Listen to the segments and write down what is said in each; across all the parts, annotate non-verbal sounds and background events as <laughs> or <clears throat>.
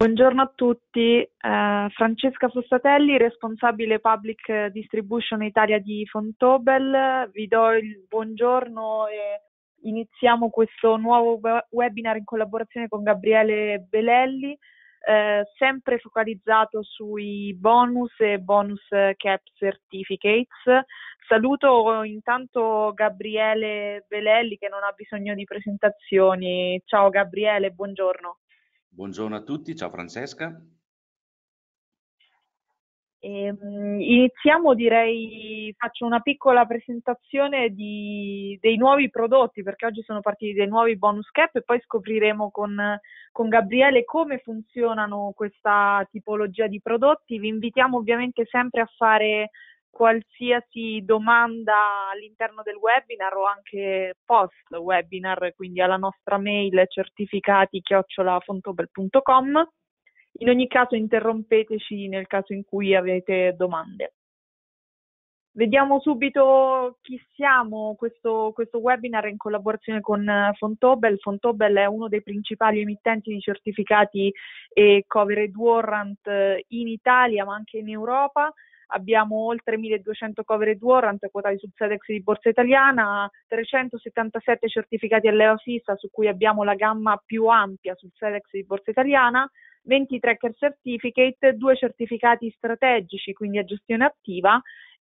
Buongiorno a tutti, eh, Francesca Fossatelli, responsabile Public Distribution Italia di Fontobel. Vi do il buongiorno e iniziamo questo nuovo webinar in collaborazione con Gabriele Belelli, eh, sempre focalizzato sui bonus e bonus cap certificates. Saluto intanto Gabriele Belelli che non ha bisogno di presentazioni. Ciao Gabriele, buongiorno. Buongiorno a tutti, ciao Francesca. Ehm, iniziamo, direi, faccio una piccola presentazione di, dei nuovi prodotti, perché oggi sono partiti dei nuovi bonus cap e poi scopriremo con, con Gabriele come funzionano questa tipologia di prodotti. Vi invitiamo ovviamente sempre a fare qualsiasi domanda all'interno del webinar o anche post webinar, quindi alla nostra mail certificati fontobelcom In ogni caso interrompeteci nel caso in cui avete domande. Vediamo subito chi siamo. Questo, questo webinar è in collaborazione con Fontobel. Fontobel è uno dei principali emittenti di certificati e covered warrant in Italia ma anche in Europa abbiamo oltre 1200 cover ed warrant quotati sul SEDEX di Borsa Italiana, 377 certificati a leva su cui abbiamo la gamma più ampia sul SEDEX di Borsa Italiana, 20 tracker certificate, 2 certificati strategici, quindi a gestione attiva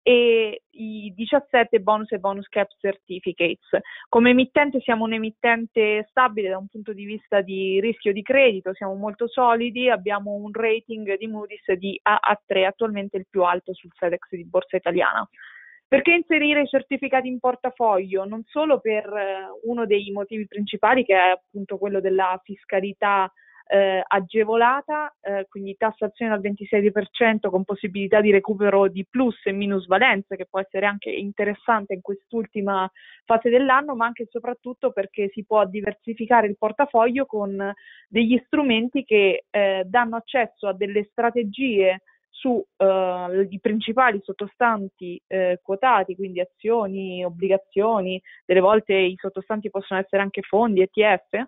e i 17 bonus e bonus cap certificates. Come emittente siamo un emittente stabile da un punto di vista di rischio di credito, siamo molto solidi, abbiamo un rating di Moody's di AA3, attualmente il più alto sul FedEx di Borsa Italiana. Perché inserire i certificati in portafoglio? Non solo per eh, uno dei motivi principali che è appunto quello della fiscalità eh, agevolata, eh, quindi tassazione al 26% con possibilità di recupero di plus e minusvalenze, che può essere anche interessante in quest'ultima fase dell'anno, ma anche e soprattutto perché si può diversificare il portafoglio con degli strumenti che eh, danno accesso a delle strategie su eh, i principali sottostanti eh, quotati, quindi azioni, obbligazioni, delle volte i sottostanti possono essere anche fondi, ETF,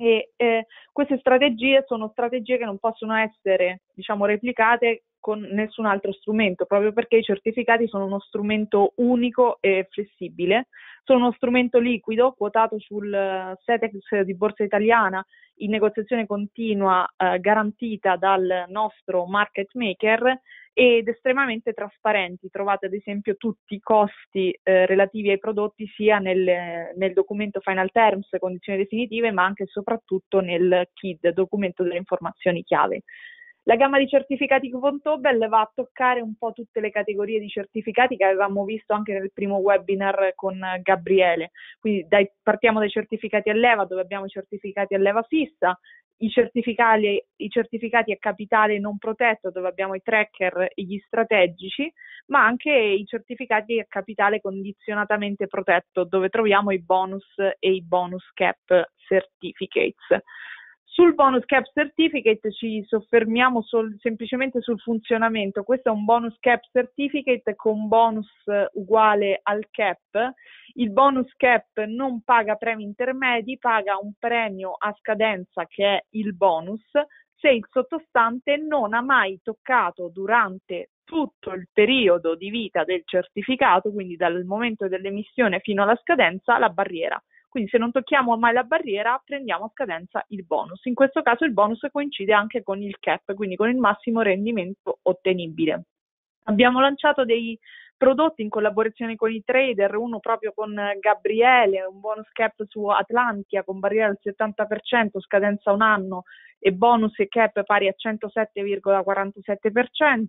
e eh, queste strategie sono strategie che non possono essere, diciamo, replicate con nessun altro strumento, proprio perché i certificati sono uno strumento unico e flessibile, sono uno strumento liquido quotato sul eh, SETEX di Borsa Italiana in negoziazione continua eh, garantita dal nostro market maker ed estremamente trasparenti. Trovate ad esempio tutti i costi eh, relativi ai prodotti sia nel, nel, documento Final Terms, condizioni definitive, ma anche e soprattutto nel KID, documento delle informazioni chiave. La gamma di certificati con Tobel va a toccare un po' tutte le categorie di certificati che avevamo visto anche nel primo webinar con Gabriele. Quindi dai, partiamo dai certificati a leva, dove abbiamo certificati a leva fissa, i certificati, i certificati a capitale non protetto, dove abbiamo i tracker e gli strategici, ma anche i certificati a capitale condizionatamente protetto, dove troviamo i bonus e i bonus cap certificates. Sul bonus cap certificate ci soffermiamo sol- semplicemente sul funzionamento. Questo è un bonus cap certificate con bonus eh, uguale al cap. Il bonus cap non paga premi intermedi, paga un premio a scadenza che è il bonus se il sottostante non ha mai toccato durante tutto il periodo di vita del certificato, quindi dal momento dell'emissione fino alla scadenza, la barriera. Quindi se non tocchiamo mai la barriera prendiamo a scadenza il bonus. In questo caso il bonus coincide anche con il cap, quindi con il massimo rendimento ottenibile. Abbiamo lanciato dei prodotti in collaborazione con i trader, uno proprio con Gabriele, un bonus cap su Atlantia con barriera al 70%, scadenza un anno e bonus e cap pari a 107,47%,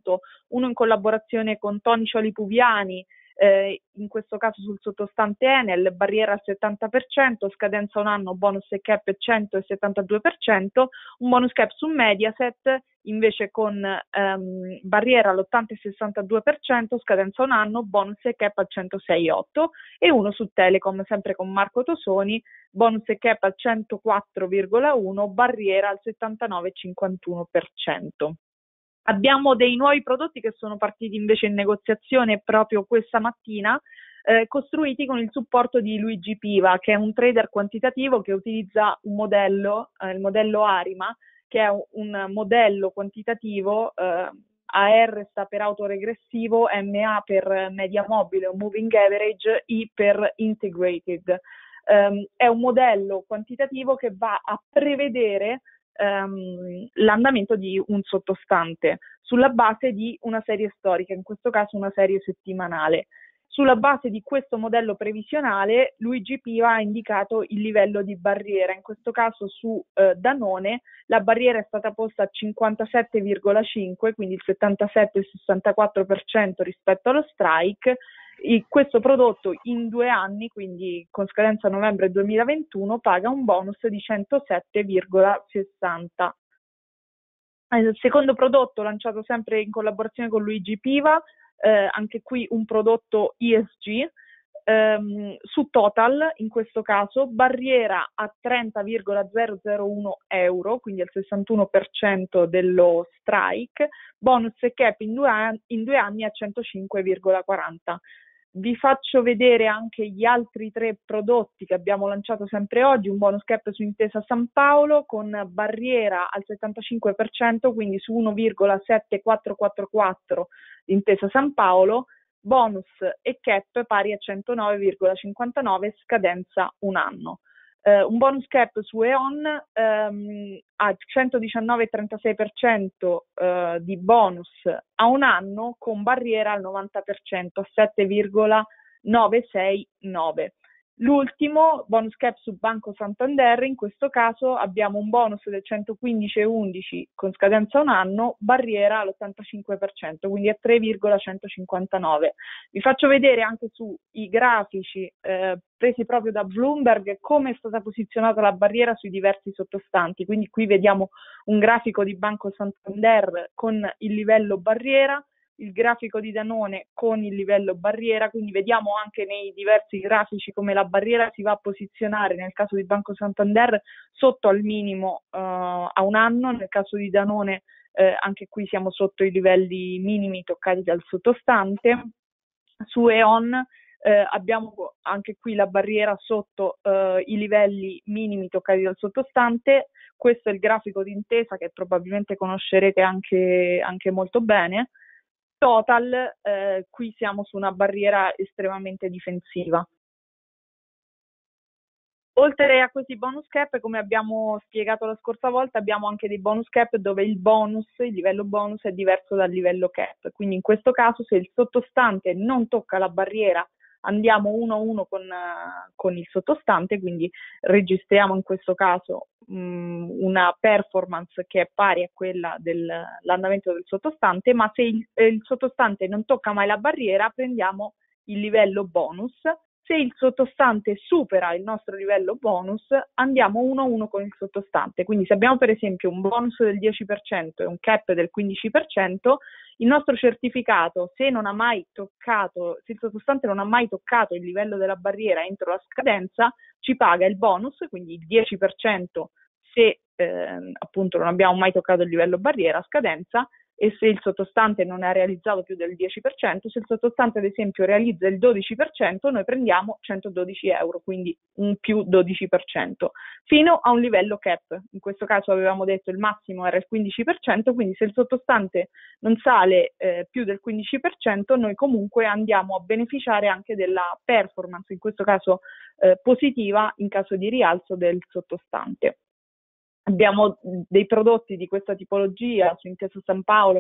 uno in collaborazione con Tony Scioli Puviani eh, in questo caso sul sottostante Enel, barriera al 70%, scadenza un anno, bonus e cap 172%, un bonus cap su Mediaset invece con ehm, barriera all'80-62%, scadenza un anno, bonus e cap al 106,8 e uno su Telecom, sempre con Marco Tosoni, bonus e cap al 104,1, barriera al 79,51%. Abbiamo dei nuovi prodotti che sono partiti invece in negoziazione proprio questa mattina, eh, costruiti con il supporto di Luigi Piva, che è un trader quantitativo che utilizza un modello, eh, il modello Arima, che è un modello quantitativo, eh, AR sta per autoregressivo, MA per media mobile o moving average, I per integrated. Um, è un modello quantitativo che va a prevedere ehm, l'andamento di un sottostante sulla base di una serie storica, in questo caso una serie settimanale. Sulla base di questo modello previsionale, Luigi Piva ha indicato il livello di barriera. In questo caso su eh, Danone la barriera è stata posta a 57,5, quindi il 77-64% rispetto allo strike, questo prodotto in due anni, quindi con scadenza novembre 2021, paga un bonus di 107,60. Il secondo prodotto lanciato sempre in collaborazione con Luigi Piva, eh, anche qui un prodotto ESG, ehm, su Total in questo caso barriera a 30,001 euro, quindi al 61% dello strike, bonus e cap in due, an- in due anni a 105,40 vi faccio vedere anche gli altri tre prodotti che abbiamo lanciato sempre oggi, un bonus cap su Intesa San Paolo con barriera al 75%, quindi su 1,7444 Intesa San Paolo, bonus e cap pari a 109,59, scadenza un anno. Eh, un bonus cap su E.ON ehm, al 119,36% eh, di bonus a un anno con barriera al 90% a 7,969. L'ultimo, bonus cap su Banco Santander, in questo caso abbiamo un bonus del 115,11 con scadenza un anno, barriera all'85%, quindi a 3,159. Vi faccio vedere anche sui grafici eh, presi proprio da Bloomberg come è stata posizionata la barriera sui diversi sottostanti, quindi qui vediamo un grafico di Banco Santander con il livello barriera, il grafico di Danone con il livello barriera, quindi vediamo anche nei diversi grafici come la barriera si va a posizionare nel caso di Banco Santander sotto al minimo eh, a un anno, nel caso di Danone eh, anche qui siamo sotto i livelli minimi toccati dal sottostante. Su E.ON eh, abbiamo anche qui la barriera sotto eh, i livelli minimi toccati dal sottostante. Questo è il grafico d'intesa che probabilmente conoscerete anche, anche molto bene total, eh, qui siamo su una barriera estremamente difensiva. Oltre a questi bonus cap, come abbiamo spiegato la scorsa volta, abbiamo anche dei bonus cap dove il bonus, il livello bonus è diverso dal livello cap. Quindi in questo caso se il sottostante non tocca la barriera andiamo uno a uno con, con il sottostante, quindi registriamo in questo caso mh, una performance che è pari a quella dell'andamento del sottostante, ma se il, eh, il sottostante non tocca mai la barriera prendiamo il livello bonus se il sottostante supera il nostro livello bonus, andiamo uno a uno con il sottostante. Quindi se abbiamo per esempio un bonus del 10% e un cap del 15%, il nostro certificato, se non ha mai toccato, se il sottostante non ha mai toccato il livello della barriera entro la scadenza, ci paga il bonus, quindi il 10% se eh, appunto non abbiamo mai toccato il livello barriera a scadenza e se il sottostante non ha realizzato più del 10%, se il sottostante ad esempio realizza il 12%, noi prendiamo 112 euro, quindi un più 12%, fino a un livello cap. In questo caso avevamo detto il massimo era il 15%, quindi se il sottostante non sale eh, più del 15%, noi comunque andiamo a beneficiare anche della performance, in questo caso eh, positiva in caso di rialzo del sottostante. Abbiamo dei prodotti di questa tipologia su Intesa San Paolo,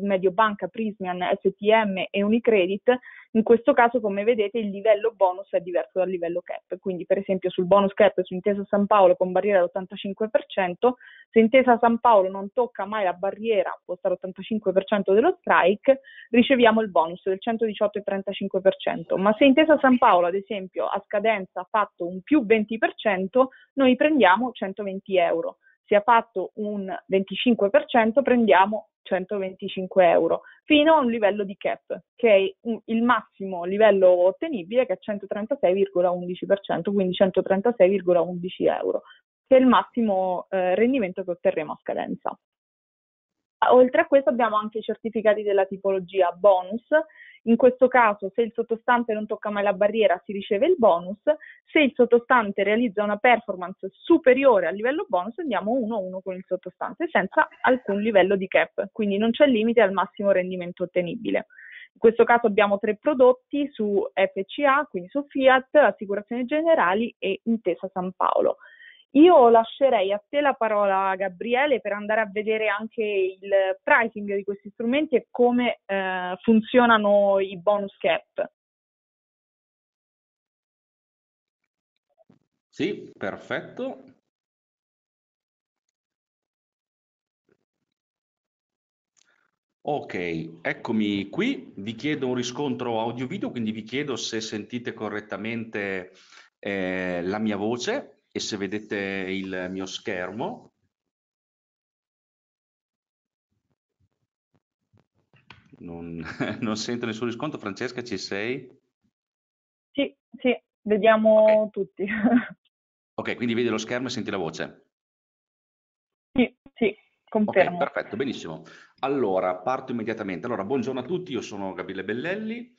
Mediobanca, Prismian, STM e Unicredit. In questo caso, come vedete, il livello bonus è diverso dal livello cap. Quindi, per esempio, sul bonus cap su Intesa San Paolo con barriera all'85%, se Intesa San Paolo non tocca mai la barriera, può stare all'85% dello strike, riceviamo il bonus del 118,35%. Ma se Intesa San Paolo, ad esempio, a scadenza ha fatto un più 20%, noi prendiamo 120 euro sia fatto un 25%, prendiamo 125 euro, fino a un livello di cap, che è il massimo livello ottenibile, che è 136,11%, quindi 136,11 euro, che è il massimo eh, rendimento che otterremo a scadenza. Oltre a questo abbiamo anche i certificati della tipologia bonus, in questo caso se il sottostante non tocca mai la barriera si riceve il bonus, se il sottostante realizza una performance superiore al livello bonus andiamo 1-1 con il sottostante senza alcun livello di cap, quindi non c'è limite al massimo rendimento ottenibile. In questo caso abbiamo tre prodotti su FCA, quindi su Fiat, Assicurazioni Generali e Intesa San Paolo. Io lascerei a te la parola, Gabriele, per andare a vedere anche il pricing di questi strumenti e come eh, funzionano i bonus cap. Sì, perfetto. Ok, eccomi qui, vi chiedo un riscontro audio-video, quindi vi chiedo se sentite correttamente eh, la mia voce e se vedete il mio schermo non, <laughs> non sento nessun riscontro Francesca ci sei? sì, sì, vediamo okay. tutti <laughs> ok, quindi vedi lo schermo e senti la voce sì, sì Confermo. Ok, perfetto, benissimo. Allora, parto immediatamente. Allora, buongiorno a tutti, io sono Gabriele Bellelli.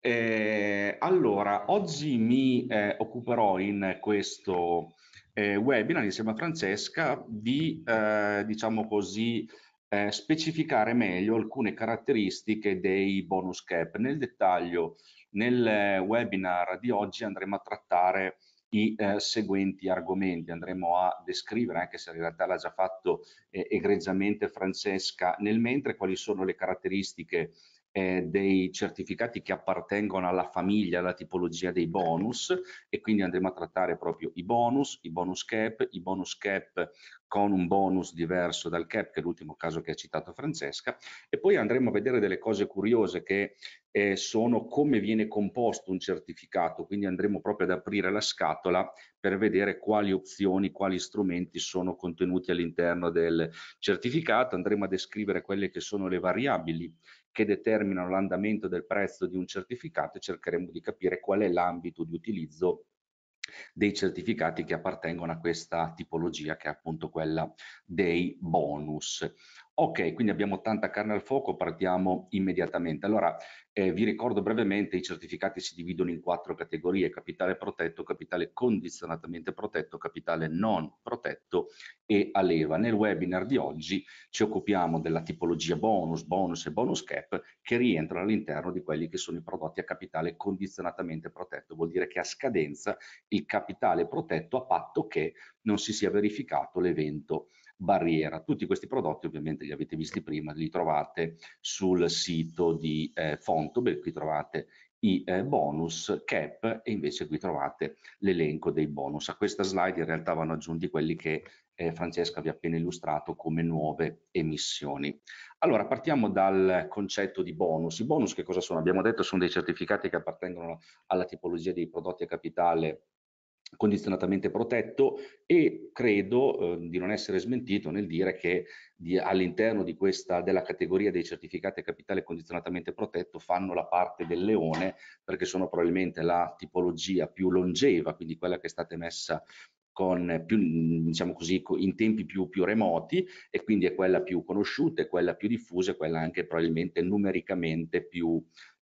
Eh, allora, oggi mi eh, occuperò in questo eh, webinar insieme a Francesca di, eh, diciamo così, eh, specificare meglio alcune caratteristiche dei bonus cap. Nel dettaglio, nel eh, webinar di oggi andremo a trattare i eh, seguenti argomenti. Andremo a descrivere, anche se in realtà l'ha già fatto eh, egregiamente Francesca, nel mentre quali sono le caratteristiche eh, dei certificati che appartengono alla famiglia, alla tipologia dei bonus e quindi andremo a trattare proprio i bonus, i bonus cap, i bonus cap con un bonus diverso dal cap, che è l'ultimo caso che ha citato Francesca, e poi andremo a vedere delle cose curiose che eh, sono come viene composto un certificato, quindi andremo proprio ad aprire la scatola per vedere quali opzioni, quali strumenti sono contenuti all'interno del certificato, andremo a descrivere quelle che sono le variabili che determinano l'andamento del prezzo di un certificato e cercheremo di capire qual è l'ambito di utilizzo dei certificati che appartengono a questa tipologia che è appunto quella dei bonus. Ok, quindi abbiamo tanta carne al fuoco, partiamo immediatamente. Allora, eh, vi ricordo brevemente, i certificati si dividono in quattro categorie, capitale protetto, capitale condizionatamente protetto, capitale non protetto e a leva. Nel webinar di oggi ci occupiamo della tipologia bonus, bonus e bonus cap che rientrano all'interno di quelli che sono i prodotti a capitale condizionatamente protetto. Vuol dire che a scadenza il capitale protetto a patto che non si sia verificato l'evento barriera. Tutti questi prodotti ovviamente li avete visti prima, li trovate sul sito di eh, Fontobel, qui trovate i eh, bonus cap e invece qui trovate l'elenco dei bonus. A questa slide in realtà vanno aggiunti quelli che eh, Francesca vi ha appena illustrato come nuove emissioni. Allora partiamo dal concetto di bonus. I bonus che cosa sono? Abbiamo detto sono dei certificati che appartengono alla tipologia dei prodotti a capitale condizionatamente protetto e credo eh, di non essere smentito nel dire che all'interno di questa della categoria dei certificati a capitale condizionatamente protetto fanno la parte del leone perché sono probabilmente la tipologia più longeva, quindi quella che è stata emessa con più, diciamo così, in tempi più, più, remoti e quindi è quella più conosciuta, è quella più diffusa, è quella anche probabilmente numericamente più,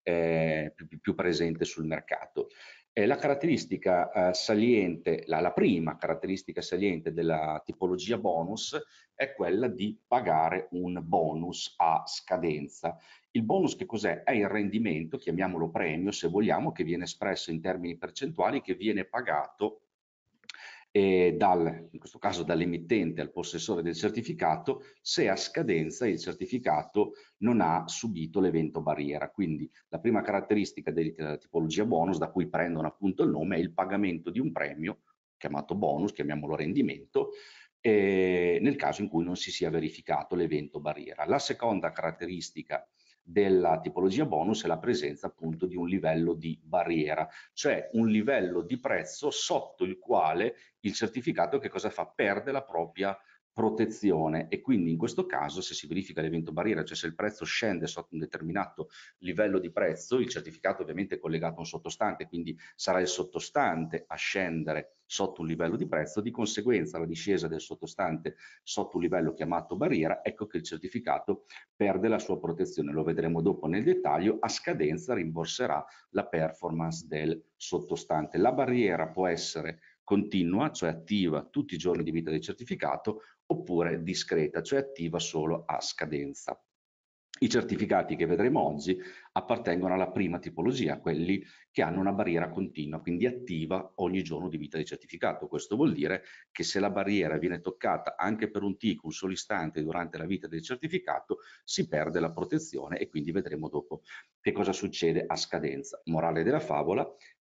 eh, più, più presente sul mercato. Eh, la caratteristica eh, saliente, la, la, prima caratteristica saliente della tipologia bonus è quella di pagare un bonus a scadenza. Il bonus che cos'è? È il rendimento, chiamiamolo premio se vogliamo, che viene espresso in termini percentuali, che viene pagato eh, dal, in questo caso dall'emittente al possessore del certificato, se a scadenza il certificato non ha subito l'evento barriera. Quindi la prima caratteristica della tipologia bonus, da cui prendono appunto il nome, è il pagamento di un premio, chiamato bonus, chiamiamolo rendimento, eh, nel caso in cui non si sia verificato l'evento barriera. La seconda caratteristica della tipologia bonus è la presenza appunto di un livello di barriera, cioè un livello di prezzo sotto il quale il certificato che cosa fa? Perde la propria protezione e quindi in questo caso se si verifica l'evento barriera, cioè se il prezzo scende sotto un determinato livello di prezzo, il certificato ovviamente è collegato a un sottostante, quindi sarà il sottostante a scendere sotto un livello di prezzo, di conseguenza la discesa del sottostante sotto un livello chiamato barriera, ecco che il certificato perde la sua protezione, lo vedremo dopo nel dettaglio, a scadenza rimborserà la performance del sottostante. La barriera può essere continua, cioè attiva tutti i giorni di vita del certificato, oppure discreta, cioè attiva solo a scadenza. I certificati che vedremo oggi appartengono alla prima tipologia, quelli che hanno una barriera continua, quindi attiva ogni giorno di vita del certificato. Questo vuol dire che se la barriera viene toccata anche per un tic, un solo istante durante la vita del certificato, si perde la protezione e quindi vedremo dopo che cosa succede a scadenza. Morale della favola,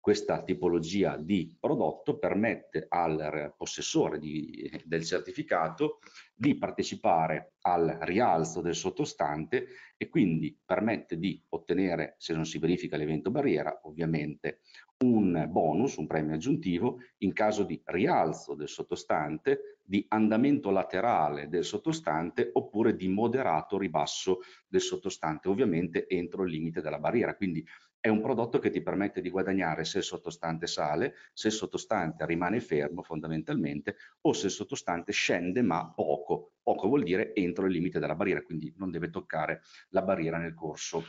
questa tipologia di prodotto permette al possessore di, del certificato di partecipare al rialzo del sottostante e quindi permette di ottenere, se non si verifica l'evento barriera, ovviamente un bonus, un premio aggiuntivo in caso di rialzo del sottostante, di andamento laterale del sottostante oppure di moderato ribasso del sottostante, ovviamente entro il limite della barriera. Quindi è un prodotto che ti permette di guadagnare se il sottostante sale, se il sottostante rimane fermo fondamentalmente o se il sottostante scende ma poco. Poco vuol dire entro il limite della barriera, quindi non deve toccare la barriera nel corso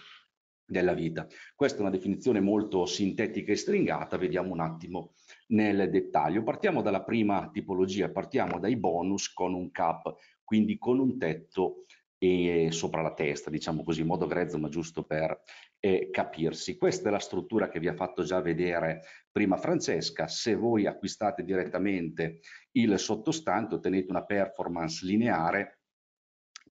della vita. Questa è una definizione molto sintetica e stringata, vediamo un attimo nel dettaglio. Partiamo dalla prima tipologia, partiamo dai bonus con un cap, quindi con un tetto e sopra la testa, diciamo così, in modo grezzo ma giusto per eh, capirsi. Questa è la struttura che vi ha fatto già vedere prima Francesca. Se voi acquistate direttamente il sottostante ottenete una performance lineare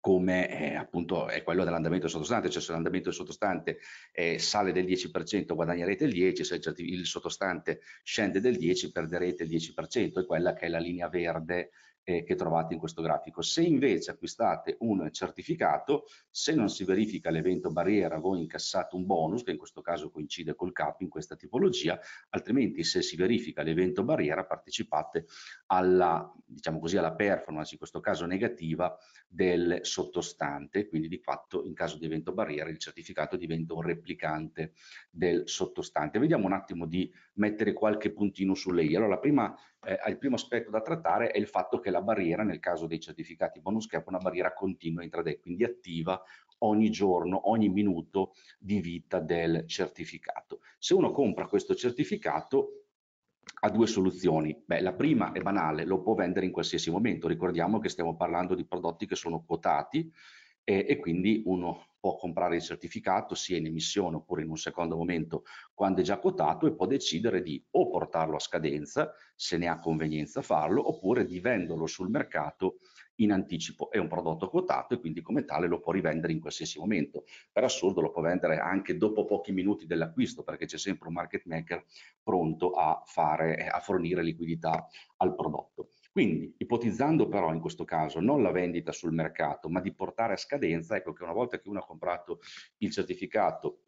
come eh, appunto è quello dell'andamento sottostante, cioè se l'andamento del sottostante eh, sale del 10% guadagnerete il 10%, se il sottostante scende del 10% perderete il 10% è quella che è la linea verde eh, che trovate in questo grafico. Se invece acquistate un certificato, se non si verifica l'evento barriera, voi incassate un bonus, che in questo caso coincide col CAP in questa tipologia, altrimenti se si verifica l'evento barriera partecipate alla, diciamo così, alla performance, in questo caso negativa, del sottostante, quindi di fatto in caso di evento barriera il certificato diventa un replicante del sottostante. Vediamo un attimo di mettere qualche puntino su lei. Allora, la prima eh, il primo aspetto da trattare è il fatto che la barriera, nel caso dei certificati bonus cap, è una barriera continua intraday, quindi attiva ogni giorno, ogni minuto di vita del certificato. Se uno compra questo certificato ha due soluzioni. Beh, la prima è banale, lo può vendere in qualsiasi momento. Ricordiamo che stiamo parlando di prodotti che sono quotati, e, e quindi uno può comprare il certificato sia in emissione oppure in un secondo momento quando è già quotato e può decidere di o portarlo a scadenza se ne ha convenienza farlo oppure di venderlo sul mercato in anticipo. È un prodotto quotato e quindi come tale lo può rivendere in qualsiasi momento. Per assurdo lo può vendere anche dopo pochi minuti dell'acquisto perché c'è sempre un market maker pronto a, fare, a fornire liquidità al prodotto. Quindi, ipotizzando però in questo caso non la vendita sul mercato, ma di portare a scadenza, ecco che una volta che uno ha comprato il certificato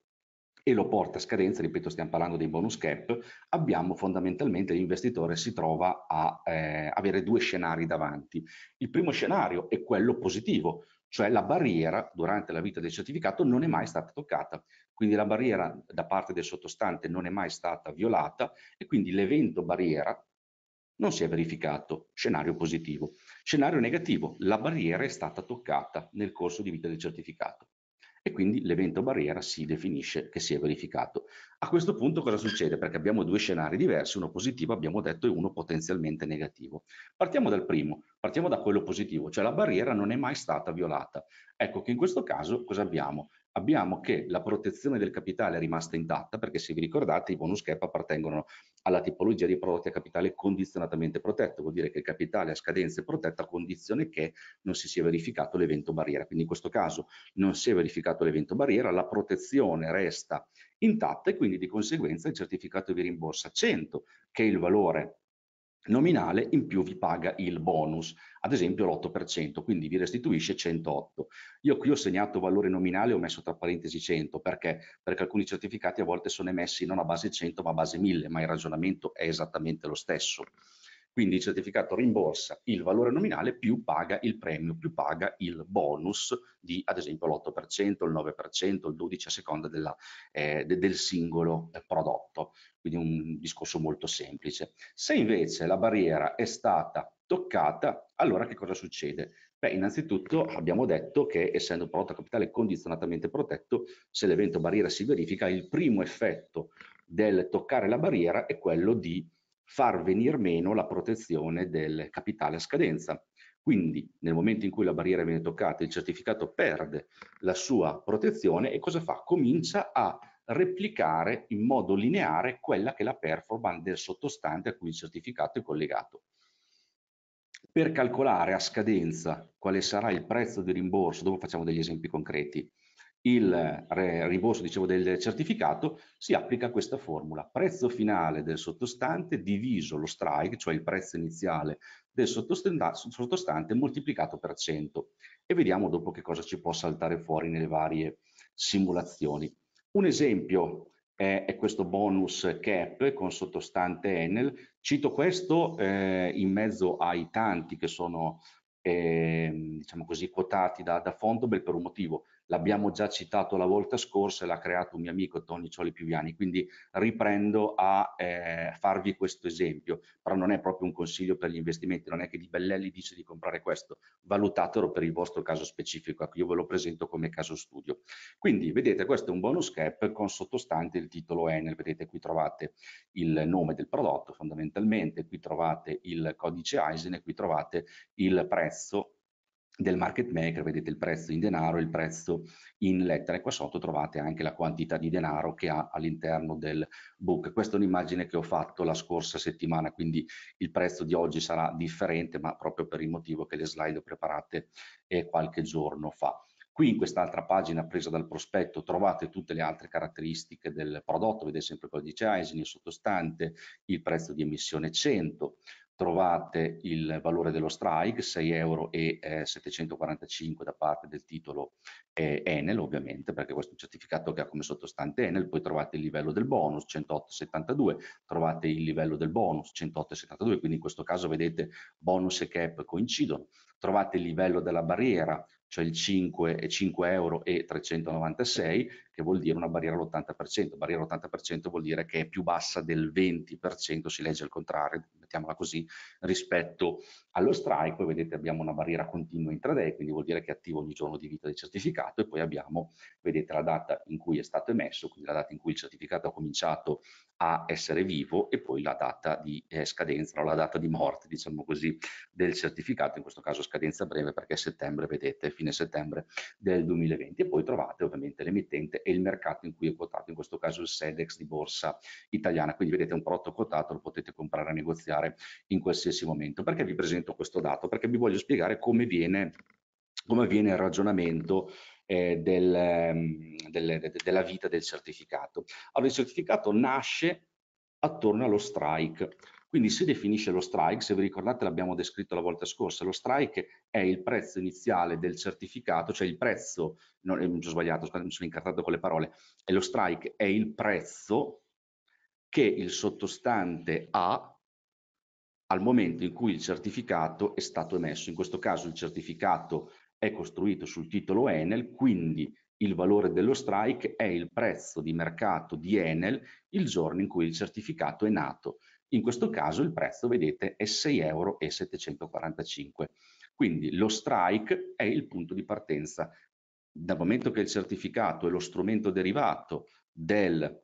e lo porta a scadenza, ripeto stiamo parlando dei bonus cap, abbiamo fondamentalmente l'investitore si trova a eh, avere due scenari davanti. Il primo scenario è quello positivo, cioè la barriera durante la vita del certificato non è mai stata toccata, quindi la barriera da parte del sottostante non è mai stata violata e quindi l'evento barriera non si è verificato, scenario positivo. Scenario negativo, la barriera è stata toccata nel corso di vita del certificato e quindi l'evento barriera si definisce che si è verificato. A questo punto cosa succede? Perché abbiamo due scenari diversi, uno positivo abbiamo detto e uno potenzialmente negativo. Partiamo dal primo, partiamo da quello positivo, cioè la barriera non è mai stata violata. Ecco che in questo caso cosa abbiamo? abbiamo che la protezione del capitale è rimasta intatta perché se vi ricordate i bonus cap appartengono alla tipologia di prodotti a capitale condizionatamente protetto, vuol dire che il capitale a scadenza è protetto a condizione che non si sia verificato l'evento barriera. Quindi in questo caso non si è verificato l'evento barriera, la protezione resta intatta e quindi di conseguenza il certificato vi rimborsa 100 che è il valore nominale, in più vi paga il bonus, ad esempio l'8%, quindi vi restituisce 108. Io qui ho segnato valore nominale, e ho messo tra parentesi 100, perché? Perché alcuni certificati a volte sono emessi non a base 100 ma a base 1000, ma il ragionamento è esattamente lo stesso. Quindi il certificato rimborsa il valore nominale più paga il premio, più paga il bonus di ad esempio l'8%, il 9%, il 12% a seconda della, eh, del singolo eh, prodotto. Quindi un discorso molto semplice. Se invece la barriera è stata toccata, allora che cosa succede? Beh, innanzitutto abbiamo detto che essendo un prodotto a capitale condizionatamente protetto, se l'evento barriera si verifica, il primo effetto del toccare la barriera è quello di far venir meno la protezione del capitale a scadenza. Quindi nel momento in cui la barriera viene toccata il certificato perde la sua protezione e cosa fa? Comincia a replicare in modo lineare quella che è la performance del sottostante a cui il certificato è collegato. Per calcolare a scadenza quale sarà il prezzo di rimborso, dopo facciamo degli esempi concreti, il rimborso dicevo, del certificato, si applica questa formula, prezzo finale del sottostante diviso lo strike, cioè il prezzo iniziale del sottostante moltiplicato per 100 e vediamo dopo che cosa ci può saltare fuori nelle varie simulazioni. Un esempio è, è questo bonus cap con sottostante Enel, cito questo eh, in mezzo ai tanti che sono eh, diciamo così, quotati da, da Fondobel per un motivo, l'abbiamo già citato la volta scorsa e l'ha creato un mio amico Tony Cioli Piviani, quindi riprendo a eh, farvi questo esempio, però non è proprio un consiglio per gli investimenti, non è che Di Bellelli dice di comprare questo, valutatelo per il vostro caso specifico, ecco, io ve lo presento come caso studio. Quindi vedete questo è un bonus cap con sottostante il titolo Enel, vedete qui trovate il nome del prodotto fondamentalmente, qui trovate il codice Eisen e qui trovate il prezzo del market maker, vedete il prezzo in denaro e il prezzo in lettere. Qua sotto trovate anche la quantità di denaro che ha all'interno del book. Questa è un'immagine che ho fatto la scorsa settimana, quindi il prezzo di oggi sarà differente, ma proprio per il motivo che le slide ho preparate eh, qualche giorno fa. Qui in quest'altra pagina presa dal prospetto trovate tutte le altre caratteristiche del prodotto, vedete sempre il codice ISIN, il sottostante, il prezzo di emissione 100, trovate il valore dello strike, 6,745 euro eh, da parte del titolo eh, Enel ovviamente, perché questo è un certificato che ha come sottostante Enel, poi trovate il livello del bonus 108,72, trovate il livello del bonus 108,72, quindi in questo caso vedete bonus e cap coincidono, trovate il livello della barriera cioè il 5 5 euro e 396 che vuol dire una barriera all'80%, barriera all'80% vuol dire che è più bassa del 20%, si legge al contrario, mettiamola così, rispetto allo strike, poi vedete abbiamo una barriera continua intraday, quindi vuol dire che è attivo ogni giorno di vita del certificato e poi abbiamo, vedete la data in cui è stato emesso, quindi la data in cui il certificato ha cominciato a essere vivo e poi la data di eh, scadenza, o la data di morte, diciamo così, del certificato, in questo caso scadenza breve perché è settembre, vedete, fine fine settembre del 2020 e poi trovate ovviamente l'emittente e il mercato in cui è quotato, in questo caso il SEDEX di borsa italiana, quindi vedete un prodotto quotato, lo potete comprare a negoziare in qualsiasi momento. Perché vi presento questo dato? Perché vi voglio spiegare come viene, come avviene il ragionamento eh, del, ehm, del, de, della vita del certificato. Allora il certificato nasce attorno allo strike. Quindi si definisce lo strike, se vi ricordate l'abbiamo descritto la volta scorsa, lo strike è il prezzo iniziale del certificato, cioè il prezzo, no, mi eh, sono sbagliato, scusate, mi sono incartato con le parole, e lo strike è il prezzo che il sottostante ha al momento in cui il certificato è stato emesso. In questo caso il certificato è costruito sul titolo Enel, quindi il valore dello strike è il prezzo di mercato di Enel il giorno in cui il certificato è nato. In questo caso il prezzo, vedete, è 6,745 euro. Quindi lo strike è il punto di partenza. Dal momento che il certificato è lo strumento derivato del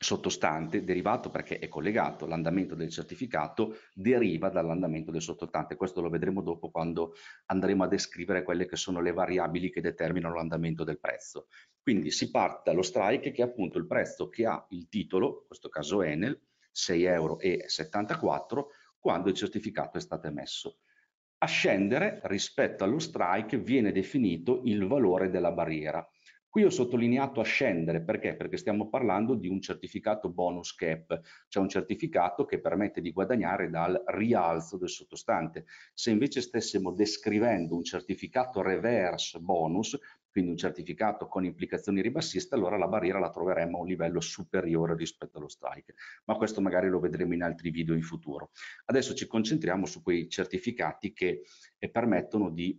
sottostante, derivato perché è collegato, l'andamento del certificato deriva dall'andamento del sottostante. Questo lo vedremo dopo quando andremo a descrivere quelle che sono le variabili che determinano l'andamento del prezzo. Quindi si parte dallo strike che è appunto il prezzo che ha il titolo, in questo caso Enel, 6,74 euro quando il certificato è stato emesso. A scendere rispetto allo strike viene definito il valore della barriera. Qui ho sottolineato a scendere perché? Perché stiamo parlando di un certificato bonus cap, cioè un certificato che permette di guadagnare dal rialzo del sottostante. Se invece stessimo descrivendo un certificato reverse bonus, quindi un certificato con implicazioni ribassiste, allora la barriera la troveremo a un livello superiore rispetto allo strike. Ma questo magari lo vedremo in altri video in futuro. Adesso ci concentriamo su quei certificati che eh, permettono di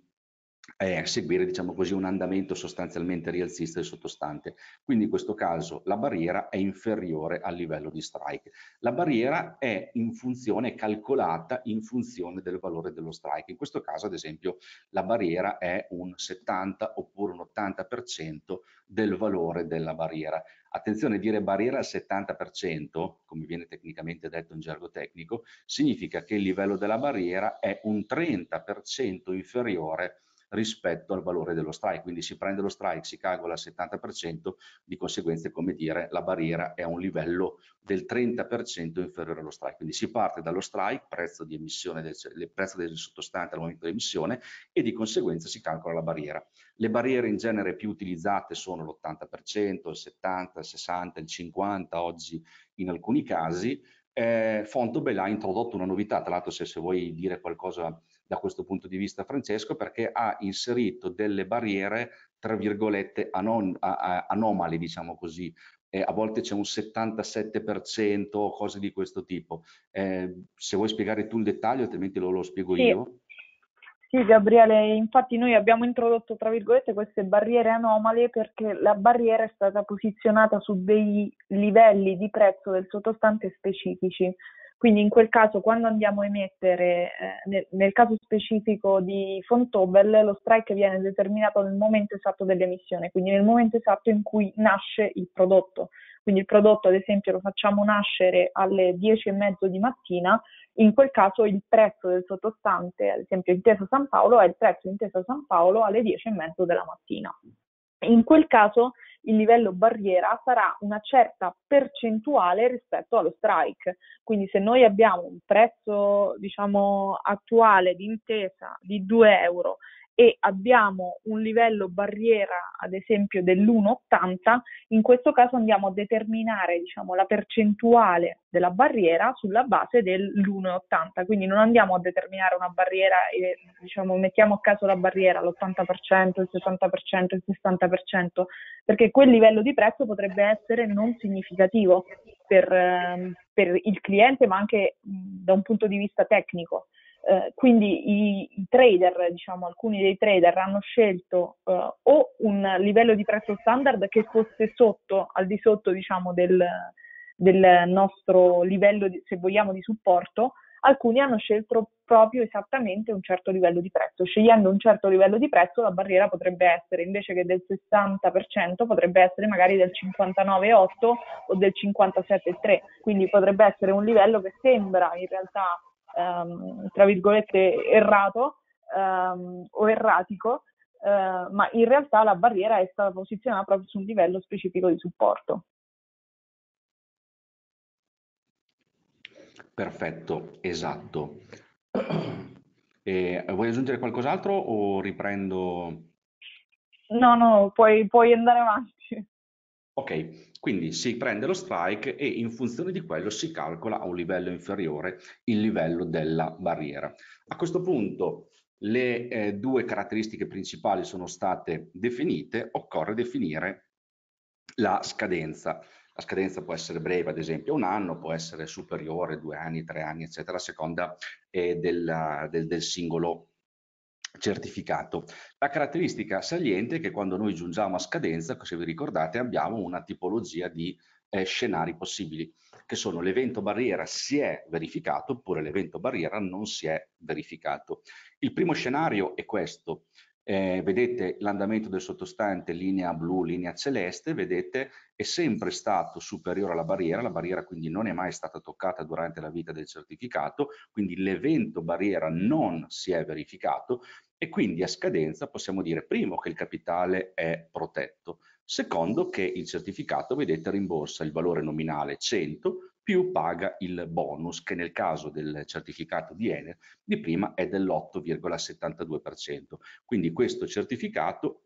eh, seguire diciamo così, un andamento sostanzialmente rialzista del sottostante. Quindi in questo caso la barriera è inferiore al livello di strike. La barriera è in funzione, calcolata in funzione del valore dello strike. In questo caso ad esempio la barriera è un 70 oppure un 80% del valore della barriera. Attenzione, dire barriera al 70%, come viene tecnicamente detto in gergo tecnico, significa che il livello della barriera è un 30% inferiore rispetto al valore dello strike. Quindi si prende lo strike, si calcola al 70%, di conseguenza, come dire, la barriera è a un livello del 30% inferiore allo strike. Quindi si parte dallo strike, prezzo di emissione, del, prezzo del sottostante al momento dell'emissione e di conseguenza si calcola la barriera. Le barriere in genere più utilizzate sono l'80%, il 70%, il 60%, il 50% oggi in alcuni casi. Eh, Fontobel ha introdotto una novità, tra l'altro se, se vuoi dire qualcosa da questo punto di vista Francesco perché ha inserito delle barriere tra virgolette anon, a, a, anomali diciamo così eh, a volte c'è un 77% o cose di questo tipo eh, se vuoi spiegare tu il dettaglio altrimenti lo, lo spiego sì. io sì, Gabriele, infatti noi abbiamo introdotto, tra virgolette, queste barriere anomale perché la barriera è stata posizionata su dei livelli di prezzo del sottostante specifici. Quindi in quel caso quando andiamo a emettere, eh, nel, nel, caso specifico di Fontobel, lo strike viene determinato nel momento esatto dell'emissione, quindi nel momento esatto in cui nasce il prodotto. Quindi il prodotto ad esempio lo facciamo nascere alle 10 e 10.30 di mattina, in quel caso il prezzo del sottostante, ad esempio Intesa San Paolo, è il prezzo Intesa San Paolo alle 10 e 10.30 della mattina. In quel caso il livello barriera sarà una certa percentuale rispetto allo strike. Quindi se noi abbiamo un prezzo diciamo, attuale di intesa di 2 euro e abbiamo un livello barriera, ad esempio, dell'1,80, in questo caso andiamo a determinare diciamo, la percentuale della barriera sulla base dell'1,80, quindi non andiamo a determinare una barriera, e, diciamo, mettiamo a caso la barriera, l'80%, il 70%, il 60%, perché quel livello di prezzo potrebbe essere non significativo per, ehm, per il cliente, ma anche da un punto di vista tecnico. Eh, quindi i, i, trader, diciamo alcuni dei trader hanno scelto eh, o un livello di prezzo standard che fosse sotto, al di sotto diciamo del, del nostro livello, di, se vogliamo, di supporto, alcuni hanno scelto proprio esattamente un certo livello di prezzo. Scegliendo un certo livello di prezzo la barriera potrebbe essere invece che del 60% potrebbe essere magari del 59,8 o del 57,3, quindi potrebbe essere un livello che sembra in realtà ehm, tra virgolette errato ehm, o erratico, eh, ma in realtà la barriera è stata posizionata proprio su un livello specifico di supporto. Perfetto, esatto. E vuoi aggiungere qualcos'altro o riprendo? No, no, puoi, puoi andare avanti. Ok, quindi si prende lo strike e in funzione di quello si calcola a un livello inferiore il livello della barriera. A questo punto le eh, due caratteristiche principali sono state definite, occorre definire la scadenza. La scadenza può essere breve, ad esempio un anno, può essere superiore, due anni, tre anni, eccetera, a seconda eh, della, del, del singolo certificato. La caratteristica saliente è che quando noi giungiamo a scadenza, se vi ricordate, abbiamo una tipologia di eh, scenari possibili, che sono l'evento barriera si è verificato oppure l'evento barriera non si è verificato. Il primo scenario è questo, eh, vedete l'andamento del sottostante linea blu, linea celeste, vedete è sempre stato superiore alla barriera, la barriera quindi non è mai stata toccata durante la vita del certificato, quindi l'evento barriera non si è verificato e quindi a scadenza possiamo dire primo che il capitale è protetto, secondo che il certificato, vedete, rimborsa il valore nominale 100 più paga il bonus che nel caso del certificato di Enel di prima è dell'8,72%. Quindi questo certificato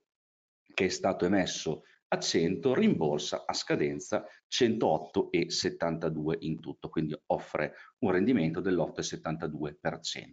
che è stato emesso a 100 rimborsa a scadenza 108,72 in tutto, quindi offre un rendimento dell'8,72%.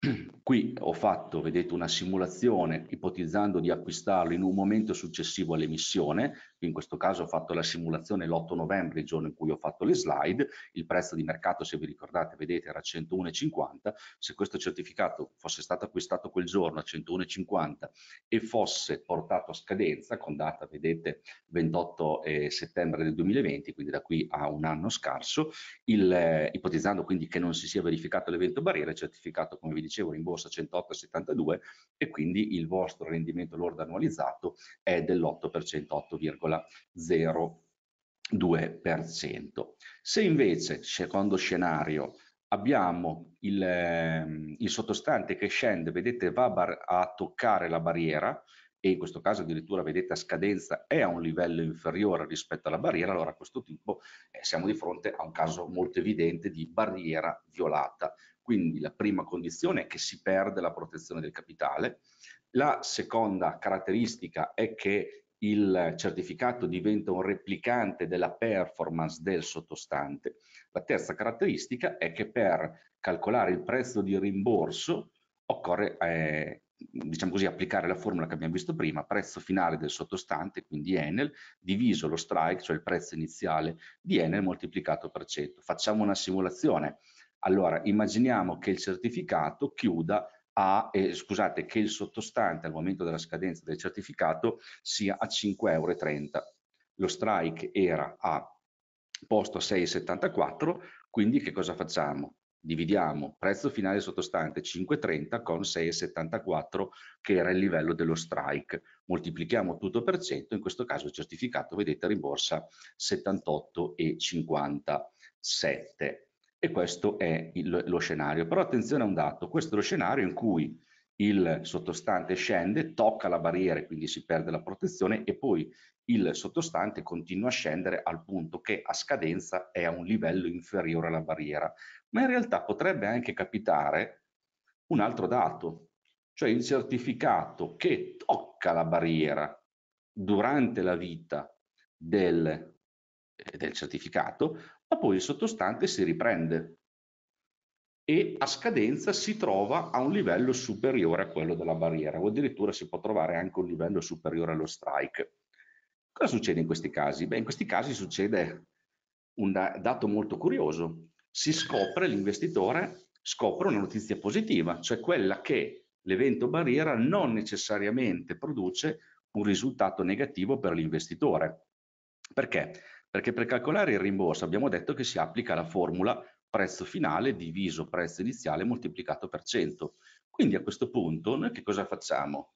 <clears throat> Qui ho fatto, vedete, una simulazione ipotizzando di acquistarlo in un momento successivo all'emissione, in questo caso ho fatto la simulazione l'8 novembre, il giorno in cui ho fatto le slide, il prezzo di mercato se vi ricordate vedete era 101,50, se questo certificato fosse stato acquistato quel giorno a 101,50 e fosse portato a scadenza con data vedete 28 eh, settembre del 2020, quindi da qui a un anno scarso, il, eh, ipotizzando quindi che non si sia verificato l'evento barriera, il certificato come vi dicevo in borsa 108,72 e quindi il vostro rendimento lordo annualizzato è dell'8%, 8,5%. 0,02%. Se invece, secondo scenario, abbiamo il, il, sottostante che scende, vedete va a, toccare la barriera e in questo caso addirittura vedete a scadenza è a un livello inferiore rispetto alla barriera, allora a questo tipo eh, siamo di fronte a un caso molto evidente di barriera violata. Quindi la prima condizione è che si perde la protezione del capitale, la seconda caratteristica è che il certificato diventa un replicante della performance del sottostante. La terza caratteristica è che per calcolare il prezzo di rimborso occorre eh, diciamo così, applicare la formula che abbiamo visto prima, prezzo finale del sottostante, quindi Enel, diviso lo strike, cioè il prezzo iniziale di Enel moltiplicato per 100. Facciamo una simulazione. Allora, immaginiamo che il certificato chiuda a, eh, scusate, che il sottostante al momento della scadenza del certificato sia a 5,30 euro. Lo strike era a posto 6,74, quindi che cosa facciamo? Dividiamo prezzo finale sottostante 5,30 con 6,74 che era il livello dello strike. Moltiplichiamo tutto per 100, in questo caso il certificato, vedete, rimborsa 78,57. E questo è il, lo scenario. Però attenzione a un dato, questo è lo scenario in cui il sottostante scende, tocca la barriera, quindi si perde la protezione e poi il sottostante continua a scendere al punto che a scadenza è a un livello inferiore alla barriera. Ma in realtà potrebbe anche capitare un altro dato, cioè il certificato che tocca la barriera durante la vita del, del certificato ma poi il sottostante si riprende e a scadenza si trova a un livello superiore a quello della barriera o addirittura si può trovare anche un livello superiore allo strike. Cosa succede in questi casi? Beh, in questi casi succede un dato molto curioso. Si scopre, l'investitore scopre una notizia positiva, cioè quella che l'evento barriera non necessariamente produce un risultato negativo per l'investitore. Perché? perché per calcolare il rimborso abbiamo detto che si applica la formula prezzo finale diviso prezzo iniziale moltiplicato per 100. Quindi a questo punto noi che cosa facciamo?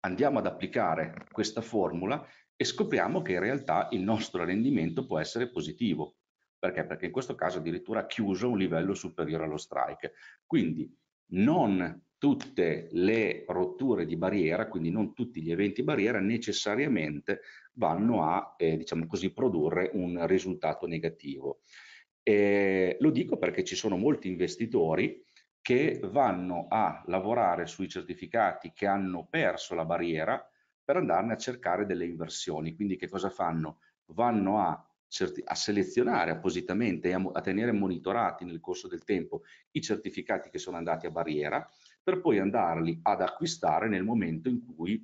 Andiamo ad applicare questa formula e scopriamo che in realtà il nostro rendimento può essere positivo. Perché? Perché in questo caso addirittura ha chiuso un livello superiore allo strike. Quindi non tutte le rotture di barriera, quindi non tutti gli eventi barriera, necessariamente vanno a eh, diciamo così, produrre un risultato negativo. E lo dico perché ci sono molti investitori che vanno a lavorare sui certificati che hanno perso la barriera per andarne a cercare delle inversioni. Quindi che cosa fanno? Vanno a a selezionare appositamente e a, a, tenere monitorati nel corso del tempo i certificati che sono andati a barriera per poi andarli ad acquistare nel momento in cui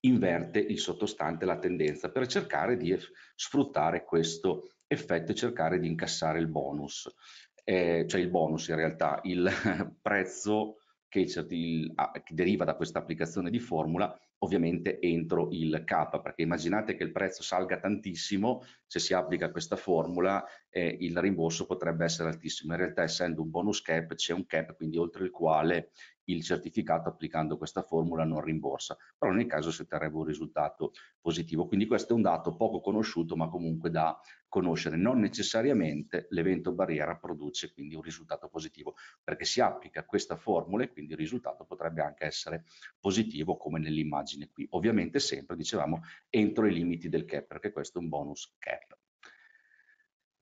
inverte il sottostante la tendenza per cercare di sfruttare questo effetto e cercare di incassare il bonus, eh, cioè il bonus in realtà, il <laughs> prezzo che, deriva da questa applicazione di formula ovviamente entro il K, perché immaginate che il prezzo salga tantissimo, se si applica questa formula eh, il rimborso potrebbe essere altissimo, in realtà essendo un bonus cap c'è un cap, quindi oltre il quale il certificato applicando questa formula non rimborsa, però nel caso si otterrebbe un risultato positivo. Quindi questo è un dato poco conosciuto ma comunque da conoscere. Non necessariamente l'evento barriera produce quindi un risultato positivo perché si applica questa formula e quindi il risultato potrebbe anche essere positivo come nell'immagine qui. Ovviamente sempre dicevamo entro i limiti del cap perché questo è un bonus cap.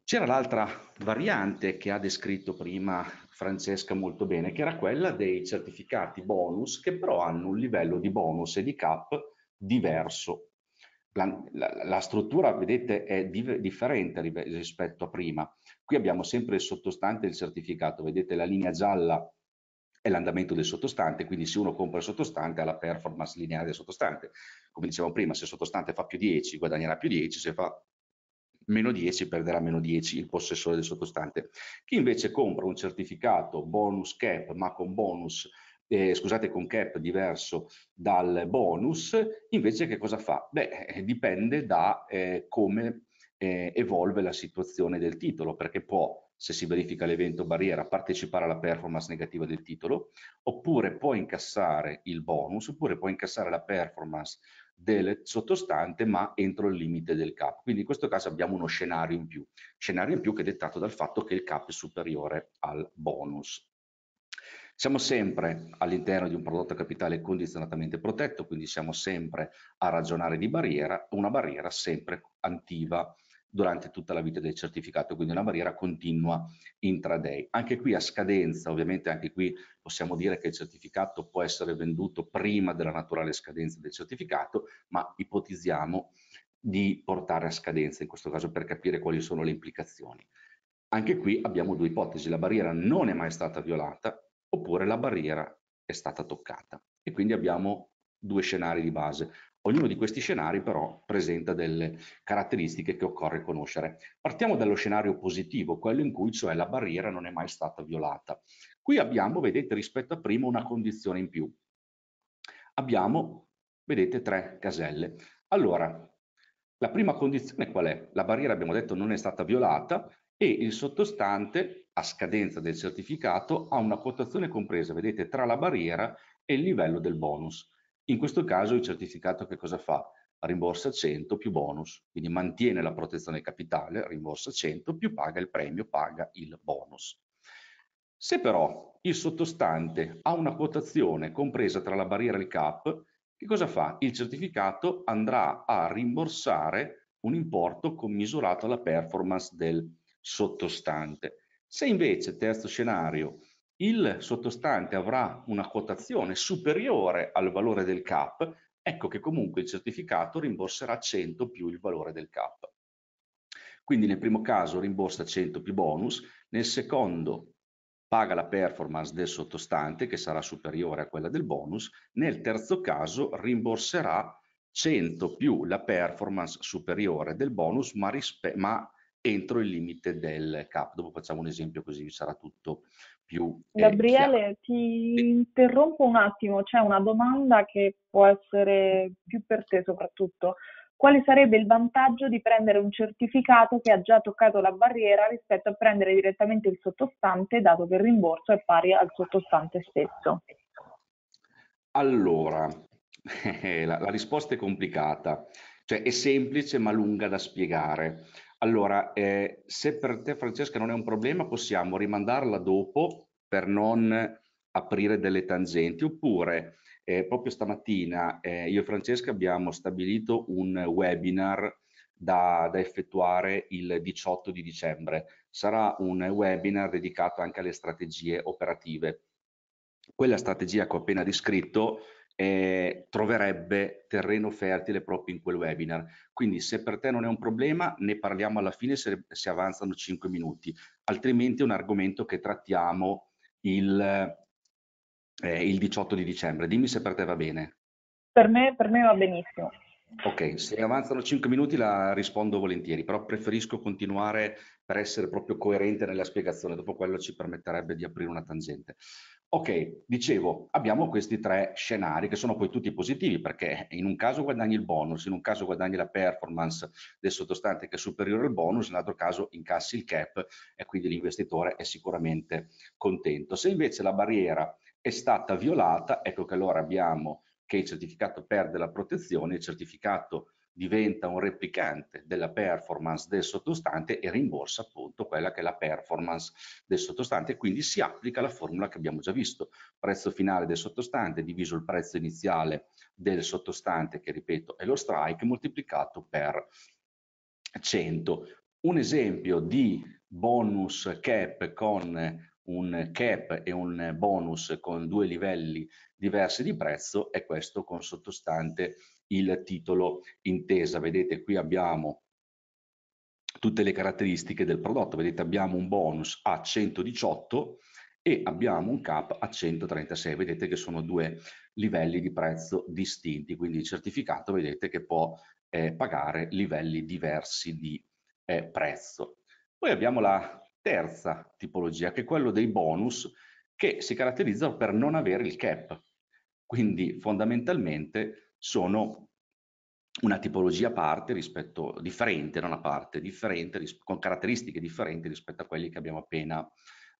C'era l'altra variante che ha descritto prima Francesca molto bene, che era quella dei certificati bonus che però hanno un livello di bonus e di cap diverso. La, la, la struttura, vedete, è di, differente rispetto a prima. Qui abbiamo sempre il sottostante e il certificato, vedete la linea gialla è l'andamento del sottostante, quindi se uno compra il sottostante ha la performance lineare del sottostante. Come dicevamo prima, se il sottostante fa più 10 guadagnerà più 10, se fa meno 10 perderà meno 10 il possessore del sottostante. Chi invece compra un certificato bonus cap ma con bonus eh, scusate, con cap diverso dal bonus, invece che cosa fa? Beh, eh, dipende da eh, come eh, evolve la situazione del titolo, perché può, se si verifica l'evento barriera, partecipare alla performance negativa del titolo, oppure può incassare il bonus, oppure può incassare la performance del sottostante ma entro il limite del cap. Quindi in questo caso abbiamo uno scenario in più, scenario in più che è dettato dal fatto che il cap è superiore al bonus. Siamo sempre all'interno di un prodotto capitale condizionatamente protetto, quindi siamo sempre a ragionare di barriera, una barriera sempre attiva durante tutta la vita del certificato, quindi una barriera continua intraday. Anche qui a scadenza, ovviamente anche qui possiamo dire che il certificato può essere venduto prima della naturale scadenza del certificato, ma ipotizziamo di portare a scadenza in questo caso per capire quali sono le implicazioni. Anche qui abbiamo due ipotesi, la barriera non è mai stata violata oppure la barriera è stata toccata e quindi abbiamo due scenari di base. Ognuno di questi scenari però presenta delle caratteristiche che occorre conoscere. Partiamo dallo scenario positivo, quello in cui cioè la barriera non è mai stata violata. Qui abbiamo, vedete, rispetto a prima una condizione in più. Abbiamo, vedete, tre caselle. Allora, la prima condizione qual è? La barriera, abbiamo detto, non è stata violata e il sottostante, a scadenza del certificato, ha una quotazione compresa, vedete, tra la barriera e il livello del bonus. In questo caso il certificato che cosa fa? Rimborsa 100 più bonus, quindi mantiene la protezione capitale, rimborsa 100 più paga il premio, paga il bonus. Se però il sottostante ha una quotazione compresa tra la barriera e il cap, che cosa fa? Il certificato andrà a rimborsare un importo commisurato alla performance del sottostante. Se invece, terzo scenario, il sottostante avrà una quotazione superiore al valore del cap, ecco che comunque il certificato rimborserà 100 più il valore del cap. Quindi nel primo caso rimborsa 100 più bonus, nel secondo paga la performance del sottostante che sarà superiore a quella del bonus, nel terzo caso rimborserà 100 più la performance superiore del bonus ma, ma entro il limite del cap. Dopo facciamo un esempio così vi sarà tutto più eh, Gabriele, chiaro. ti sì. interrompo un attimo, c'è una domanda che può essere più per te soprattutto. Quale sarebbe il vantaggio di prendere un certificato che ha già toccato la barriera rispetto a prendere direttamente il sottostante, dato che il rimborso è pari al sottostante stesso? Allora, <laughs> eh, la, la risposta è complicata, cioè è semplice ma lunga da spiegare. Allora, eh, se per te Francesca non è un problema, possiamo rimandarla dopo per non aprire delle tangenti, oppure eh, proprio stamattina eh, io e Francesca abbiamo stabilito un webinar da, da, effettuare il 18 di dicembre. Sarà un webinar dedicato anche alle strategie operative. Quella strategia che ho appena descritto eh, troverebbe terreno fertile proprio in quel webinar. Quindi se per te non è un problema ne parliamo alla fine se, se avanzano 5 minuti, altrimenti è un argomento che trattiamo il, eh, il 18 di dicembre. Dimmi se per te va bene. Per me, per me va benissimo. Ok, se avanzano 5 minuti la rispondo volentieri, però preferisco continuare per essere proprio coerente nella spiegazione, dopo quello ci permetterebbe di aprire una tangente. Ok, dicevo, abbiamo questi tre scenari che sono poi tutti positivi perché in un caso guadagni il bonus, in un caso guadagni la performance del sottostante che è superiore al bonus, in un altro caso incassi il cap e quindi l'investitore è sicuramente contento. Se invece la barriera è stata violata, ecco che allora abbiamo che il certificato perde la protezione, il certificato diventa un replicante della performance del sottostante e rimborsa appunto quella che è la performance del sottostante quindi si applica la formula che abbiamo già visto prezzo finale del sottostante diviso il prezzo iniziale del sottostante che ripeto è lo strike moltiplicato per 100 un esempio di bonus cap con un cap e un bonus con due livelli diversi di prezzo è questo con sottostante il titolo intesa. Vedete qui abbiamo tutte le caratteristiche del prodotto, vedete abbiamo un bonus a 118 e abbiamo un cap a 136, vedete che sono due livelli di prezzo distinti, quindi il certificato vedete che può eh, pagare livelli diversi di eh, prezzo. Poi abbiamo la terza tipologia che è quello dei bonus che si caratterizzano per non avere il cap, quindi fondamentalmente sono una tipologia a parte rispetto, differente, non a parte, differente, con caratteristiche differenti rispetto a quelli che abbiamo appena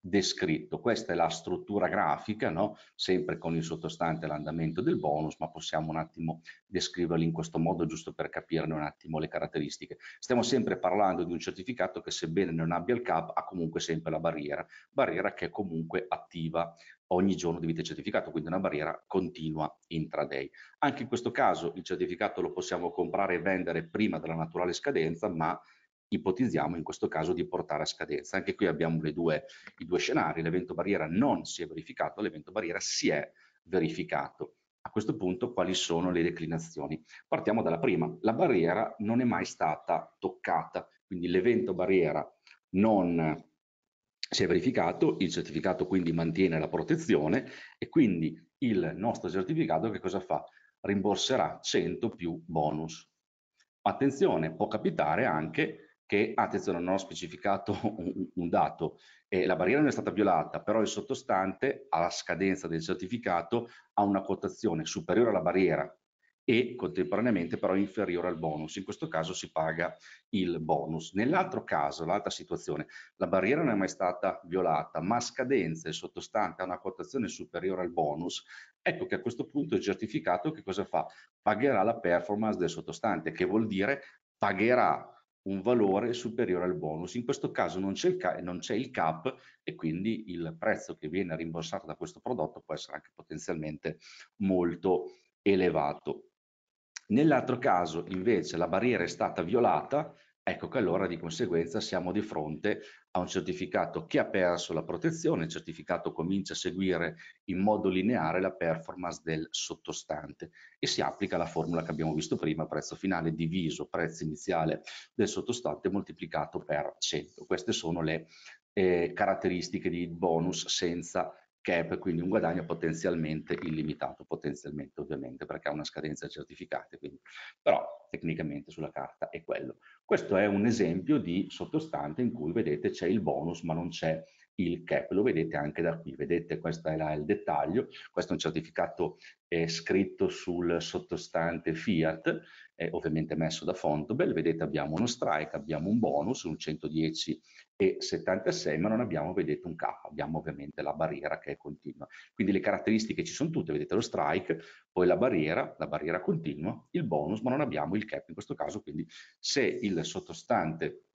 descritto. Questa è la struttura grafica, no? sempre con il sottostante l'andamento del bonus, ma possiamo un attimo descriverli in questo modo giusto per capirne un attimo le caratteristiche. Stiamo sempre parlando di un certificato che sebbene non abbia il CAP ha comunque sempre la barriera, barriera che è comunque attiva ogni giorno di vita certificato, quindi una barriera continua intraday. Anche in questo caso il certificato lo possiamo comprare e vendere prima della naturale scadenza, ma ipotizziamo in questo caso di portare a scadenza. Anche qui abbiamo due, i due scenari, l'evento barriera non si è verificato, l'evento barriera si è verificato. A questo punto quali sono le declinazioni? Partiamo dalla prima, la barriera non è mai stata toccata, quindi l'evento barriera non si è verificato, il certificato quindi mantiene la protezione e quindi il nostro certificato che cosa fa? Rimborserà 100 più bonus. Attenzione, può capitare anche che, attenzione, non ho specificato <laughs> un, un dato, eh, la barriera non è stata violata, però il sottostante alla scadenza del certificato ha una quotazione superiore alla barriera e contemporaneamente però inferiore al bonus. In questo caso si paga il bonus. Nell'altro caso, l'altra situazione, la barriera non è mai stata violata, ma a scadenza il sottostante ha una quotazione superiore al bonus, ecco che a questo punto il certificato che cosa fa? Pagherà la performance del sottostante, che vuol dire pagherà un valore superiore al bonus. In questo caso non c'è, il, non c'è il cap e quindi il prezzo che viene rimborsato da questo prodotto può essere anche potenzialmente molto elevato. Nell'altro caso invece la barriera è stata violata ecco che allora di conseguenza siamo di fronte a un certificato che ha perso la protezione, il certificato comincia a seguire in modo lineare la performance del sottostante e si applica la formula che abbiamo visto prima, prezzo finale diviso prezzo iniziale del sottostante moltiplicato per 100. Queste sono le eh, caratteristiche di bonus senza cap, quindi un guadagno potenzialmente illimitato, potenzialmente ovviamente perché ha una scadenza certificata, quindi. però tecnicamente sulla carta è quello. Questo è un esempio di sottostante in cui vedete c'è il bonus ma non c'è il CAP, lo vedete anche da qui, vedete questo è là il dettaglio, questo è un certificato eh, scritto sul sottostante Fiat, eh, ovviamente messo da Fontobel, vedete abbiamo uno strike, abbiamo un bonus, un 110 e 76, ma non abbiamo, vedete, un cap, abbiamo ovviamente la barriera che è continua. Quindi le caratteristiche ci sono tutte, vedete lo strike, poi la barriera, la barriera continua, il bonus, ma non abbiamo il cap in questo caso, quindi se il sottostante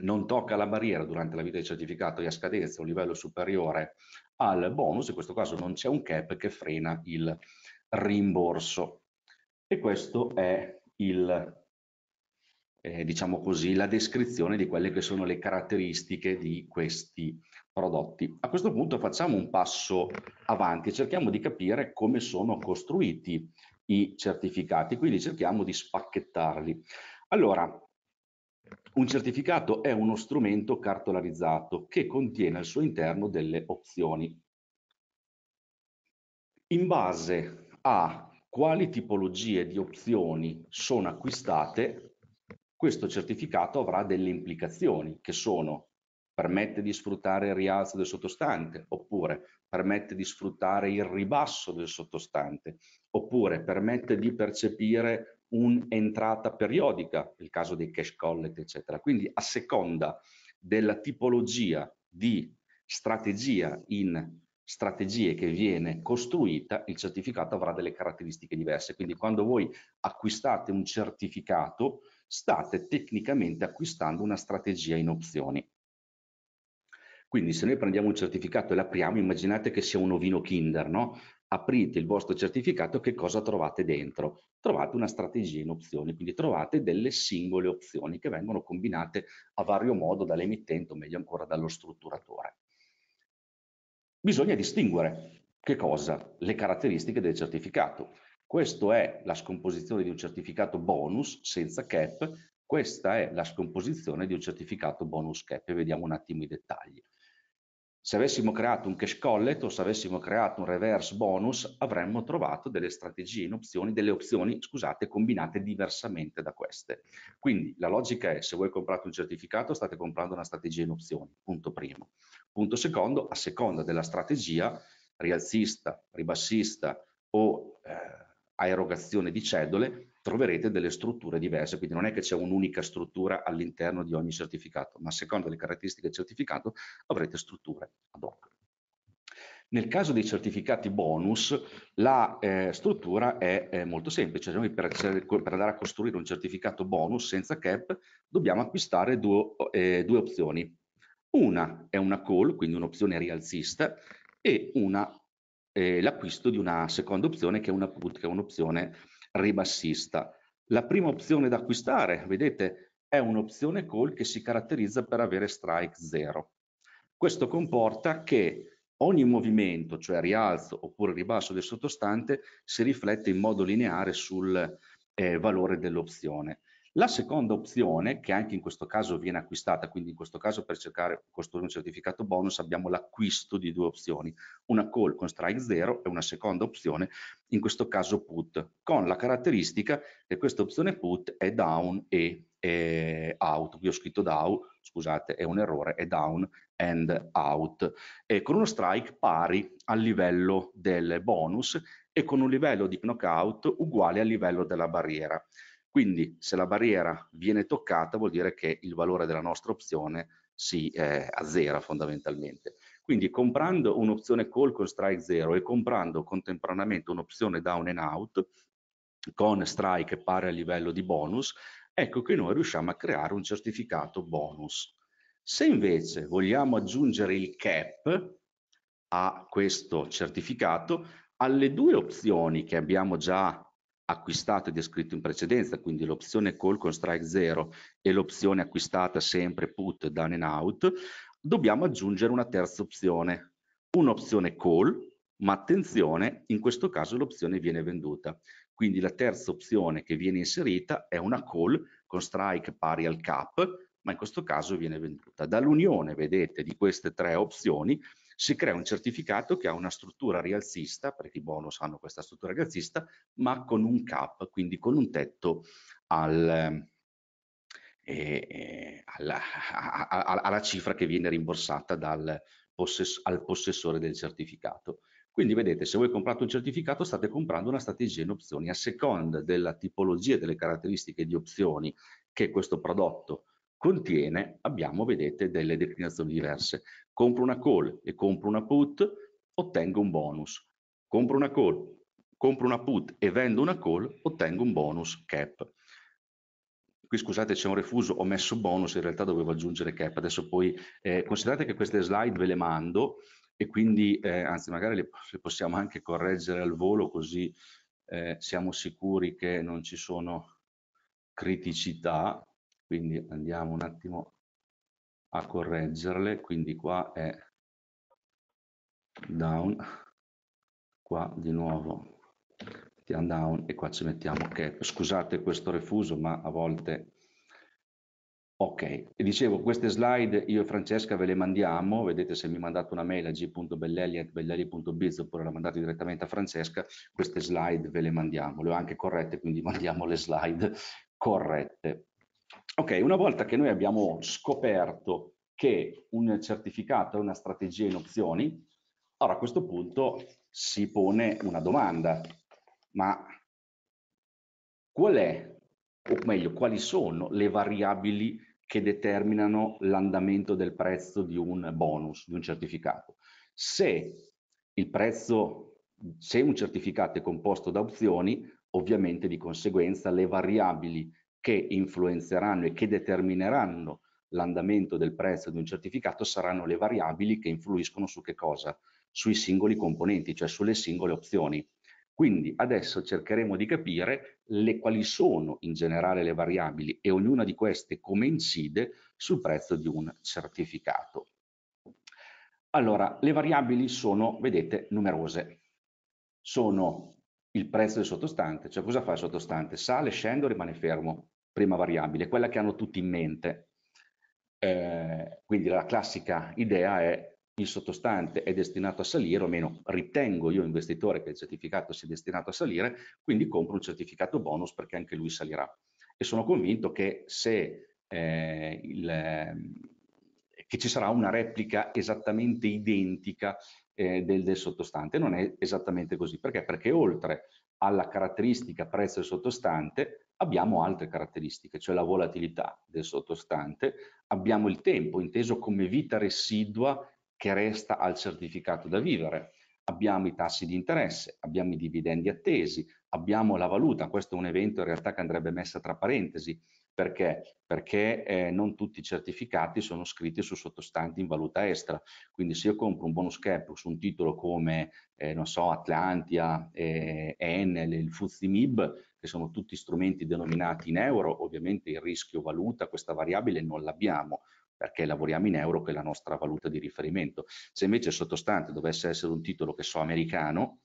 non tocca la barriera durante la vita del certificato e a scadenza un livello superiore al bonus, in questo caso non c'è un cap che frena il rimborso. E questo è il, eh, diciamo così, la descrizione di quelle che sono le caratteristiche di questi prodotti. A questo punto facciamo un passo avanti e cerchiamo di capire come sono costruiti i certificati, quindi cerchiamo di spacchettarli. Allora, un certificato è uno strumento cartolarizzato che contiene al suo interno delle opzioni. In base a quali tipologie di opzioni sono acquistate, questo certificato avrà delle implicazioni che sono permette di sfruttare il rialzo del sottostante, oppure permette di sfruttare il ribasso del sottostante, oppure permette di percepire un'entrata periodica, nel caso dei cash collect, eccetera. Quindi a seconda della tipologia di strategia in strategie che viene costruita, il certificato avrà delle caratteristiche diverse. Quindi quando voi acquistate un certificato, state tecnicamente acquistando una strategia in opzioni. Quindi se noi prendiamo un certificato e l'apriamo, immaginate che sia un ovino Kinder, no? aprite il vostro certificato, che cosa trovate dentro? Trovate una strategia in opzioni, quindi trovate delle singole opzioni che vengono combinate a vario modo dall'emittente o meglio ancora dallo strutturatore. Bisogna distinguere che cosa? Le caratteristiche del certificato. Questa è la scomposizione di un certificato bonus senza cap, questa è la scomposizione di un certificato bonus cap e vediamo un attimo i dettagli. Se avessimo creato un cash collet o se avessimo creato un reverse bonus, avremmo trovato delle strategie in opzioni, delle opzioni, scusate, combinate diversamente da queste. Quindi la logica è, se voi comprate un certificato, state comprando una strategia in opzioni, punto primo. Punto secondo, a seconda della strategia, rialzista, ribassista o eh, a erogazione di cedole, troverete delle strutture diverse, quindi non è che c'è un'unica struttura all'interno di ogni certificato, ma secondo le caratteristiche del certificato avrete strutture ad hoc. Nel caso dei certificati bonus, la eh, struttura è, è, molto semplice. Noi per, per, andare a costruire un certificato bonus senza cap dobbiamo acquistare due, eh, due opzioni. Una è una call, quindi un'opzione rialzista, e eh, l'acquisto di una seconda opzione che è una put, che è un'opzione ribassista. La prima opzione da acquistare, vedete, è un'opzione call che si caratterizza per avere strike zero. Questo comporta che ogni movimento, cioè rialzo oppure ribasso del sottostante, si riflette in modo lineare sul eh, valore dell'opzione. La seconda opzione, che anche in questo caso viene acquistata, quindi in questo caso per cercare costruire un certificato bonus abbiamo l'acquisto di due opzioni, una call con strike 0 e una seconda opzione, in questo caso put, con la caratteristica che questa opzione put è down e, e out, qui ho scritto down, scusate è un errore, è down and out, e con uno strike pari al livello del bonus e con un livello di knockout uguale al livello della barriera. Quindi se la barriera viene toccata vuol dire che il valore della nostra opzione si eh, azzera fondamentalmente. Quindi comprando un'opzione call con strike 0 e comprando contemporaneamente un'opzione down and out con strike pari a livello di bonus, ecco che noi riusciamo a creare un certificato bonus. Se invece vogliamo aggiungere il cap a questo certificato, alle due opzioni che abbiamo già acquistato e descritto in precedenza, quindi l'opzione call con strike 0 e l'opzione acquistata sempre put down and out, dobbiamo aggiungere una terza opzione, un'opzione call, ma attenzione, in questo caso l'opzione viene venduta. Quindi la terza opzione che viene inserita è una call con strike pari al cap, ma in questo caso viene venduta. Dall'unione, vedete, di queste tre opzioni si crea un certificato che ha una struttura rialzista, perché i bonus hanno questa struttura rialzista, ma con un cap, quindi con un tetto al, eh, eh, alla, a, a, alla, cifra che viene rimborsata dal posses al possessore del certificato. Quindi vedete, se voi comprate un certificato state comprando una strategia in opzioni a seconda della tipologia e delle caratteristiche di opzioni che questo prodotto contiene, abbiamo, vedete, delle declinazioni diverse. Compro una call e compro una put, ottengo un bonus. Compro una call, compro una put e vendo una call, ottengo un bonus cap. Qui scusate c'è un refuso, ho messo bonus, in realtà dovevo aggiungere cap. Adesso poi eh, considerate che queste slide ve le mando e quindi, eh, anzi magari le, le, possiamo anche correggere al volo così eh, siamo sicuri che non ci sono criticità quindi andiamo un attimo a correggerle quindi qua è down qua di nuovo mettiamo down e qua ci mettiamo che scusate questo refuso ma a volte ok e dicevo queste slide io e Francesca ve le mandiamo vedete se mi mandate una mail a g.bellelli.bellelli.biz oppure la mandate direttamente a Francesca queste slide ve le mandiamo le ho anche corrette quindi mandiamo le slide corrette Ok, una volta che noi abbiamo scoperto che un certificato è una strategia in opzioni, allora a questo punto si pone una domanda, ma qual è, o meglio, quali sono le variabili che determinano l'andamento del prezzo di un bonus, di un certificato? Se il prezzo, se un certificato è composto da opzioni, ovviamente di conseguenza le variabili che influenzeranno e che determineranno l'andamento del prezzo di un certificato saranno le variabili che influiscono su che cosa? Sui singoli componenti, cioè sulle singole opzioni. Quindi adesso cercheremo di capire le, quali sono in generale le variabili e ognuna di queste come incide sul prezzo di un certificato. Allora, le variabili sono, vedete, numerose. Sono il prezzo del sottostante, cioè cosa fa il sottostante? Sale, scende o rimane fermo? prima variabile, quella che hanno tutti in mente. Eh, quindi la classica idea è il sottostante è destinato a salire, o meno ritengo io investitore che il certificato sia destinato a salire, quindi compro un certificato bonus perché anche lui salirà. E sono convinto che se eh, il, ehm, che ci sarà una replica esattamente identica eh, del, del, sottostante. Non è esattamente così, perché? Perché oltre alla caratteristica prezzo del sottostante abbiamo altre caratteristiche, cioè la volatilità del sottostante, abbiamo il tempo inteso come vita residua che resta al certificato da vivere, abbiamo i tassi di interesse, abbiamo i dividendi attesi, abbiamo la valuta, questo è un evento in realtà che andrebbe messa tra parentesi, perché? Perché eh, non tutti i certificati sono scritti su sottostanti in valuta estera. Quindi se io compro un bonus cap su un titolo come, eh, non so, Atlantia, eh, Enel, il Fuzzi MIB, che sono tutti strumenti denominati in euro, ovviamente il rischio valuta, questa variabile non l'abbiamo perché lavoriamo in euro che è la nostra valuta di riferimento. Se invece il sottostante dovesse essere un titolo che so americano,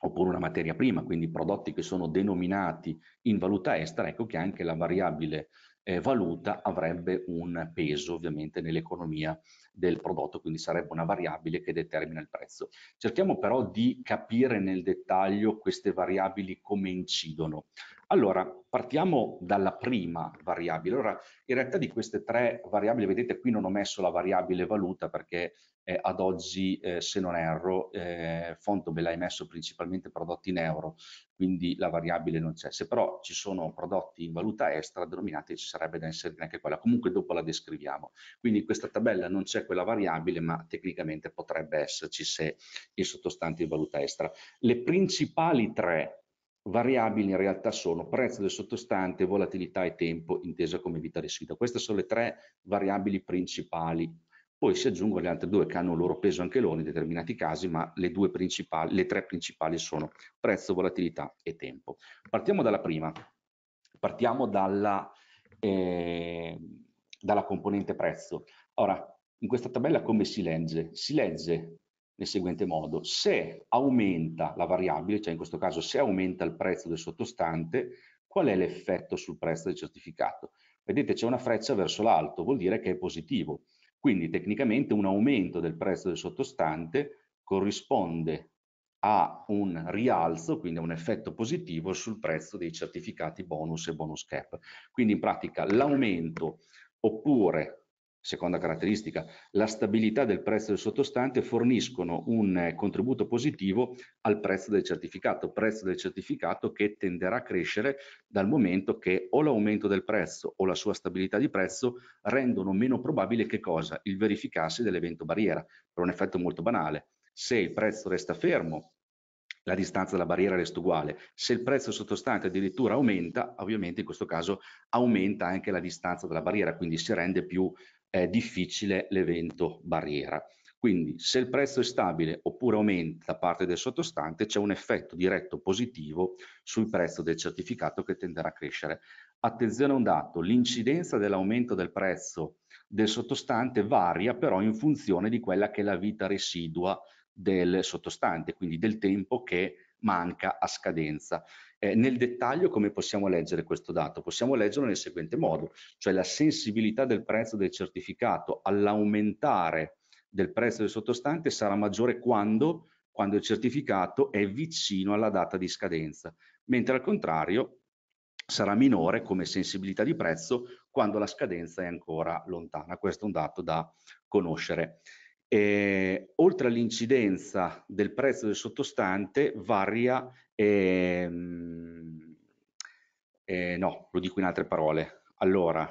oppure una materia prima, quindi prodotti che sono denominati in valuta estera, ecco che anche la variabile eh, valuta avrebbe un peso ovviamente nell'economia del prodotto, quindi sarebbe una variabile che determina il prezzo. Cerchiamo però di capire nel dettaglio queste variabili come incidono. Allora, partiamo dalla prima variabile. Allora, in realtà di queste tre variabili, vedete qui non ho messo la variabile valuta perché eh, ad oggi, eh, se non erro, eh, Fonto me l'hai messo principalmente prodotti in euro, quindi la variabile non c'è. Se però ci sono prodotti in valuta estera denominati, ci sarebbe da inserire anche quella. Comunque dopo la descriviamo. Quindi in questa tabella non c'è quella variabile, ma tecnicamente potrebbe esserci se il sottostante è valuta estera. Le principali tre variabili in realtà sono prezzo del sottostante, volatilità e tempo, intesa come vita residua. Queste sono le tre variabili principali. Poi si aggiungono le altre due che hanno un loro peso anche loro in determinati casi, ma le, due principali, le tre principali sono prezzo, volatilità e tempo. Partiamo dalla prima, partiamo dalla, eh, dalla componente prezzo. Ora, in questa tabella come si legge? Si legge nel seguente modo, se aumenta la variabile, cioè in questo caso se aumenta il prezzo del sottostante, qual è l'effetto sul prezzo del certificato? Vedete c'è una freccia verso l'alto, vuol dire che è positivo, quindi tecnicamente un aumento del prezzo del sottostante corrisponde a un rialzo, quindi a un effetto positivo sul prezzo dei certificati bonus e bonus cap. Quindi in pratica l'aumento oppure Seconda caratteristica, la stabilità del prezzo del sottostante forniscono un eh, contributo positivo al prezzo del certificato, prezzo del certificato che tenderà a crescere dal momento che o l'aumento del prezzo o la sua stabilità di prezzo rendono meno probabile che cosa? Il verificarsi dell'evento barriera, per un effetto molto banale. Se il prezzo resta fermo, la distanza dalla barriera resta uguale. Se il prezzo sottostante addirittura aumenta, ovviamente in questo caso aumenta anche la distanza dalla barriera, quindi si rende più eh, difficile l'evento barriera. Quindi se il prezzo è stabile oppure aumenta da parte del sottostante c'è un effetto diretto positivo sul prezzo del certificato che tenderà a crescere. Attenzione a un dato, l'incidenza dell'aumento del prezzo del sottostante varia però in funzione di quella che è la vita residua del sottostante, quindi del tempo che manca a scadenza. Eh, nel dettaglio come possiamo leggere questo dato? Possiamo leggerlo nel seguente modo, cioè la sensibilità del prezzo del certificato all'aumentare del prezzo del sottostante sarà maggiore quando, quando il certificato è vicino alla data di scadenza, mentre al contrario sarà minore come sensibilità di prezzo quando la scadenza è ancora lontana. Questo è un dato da conoscere. Eh, oltre all'incidenza del prezzo del sottostante varia, ehm, eh, no, lo dico in altre parole, allora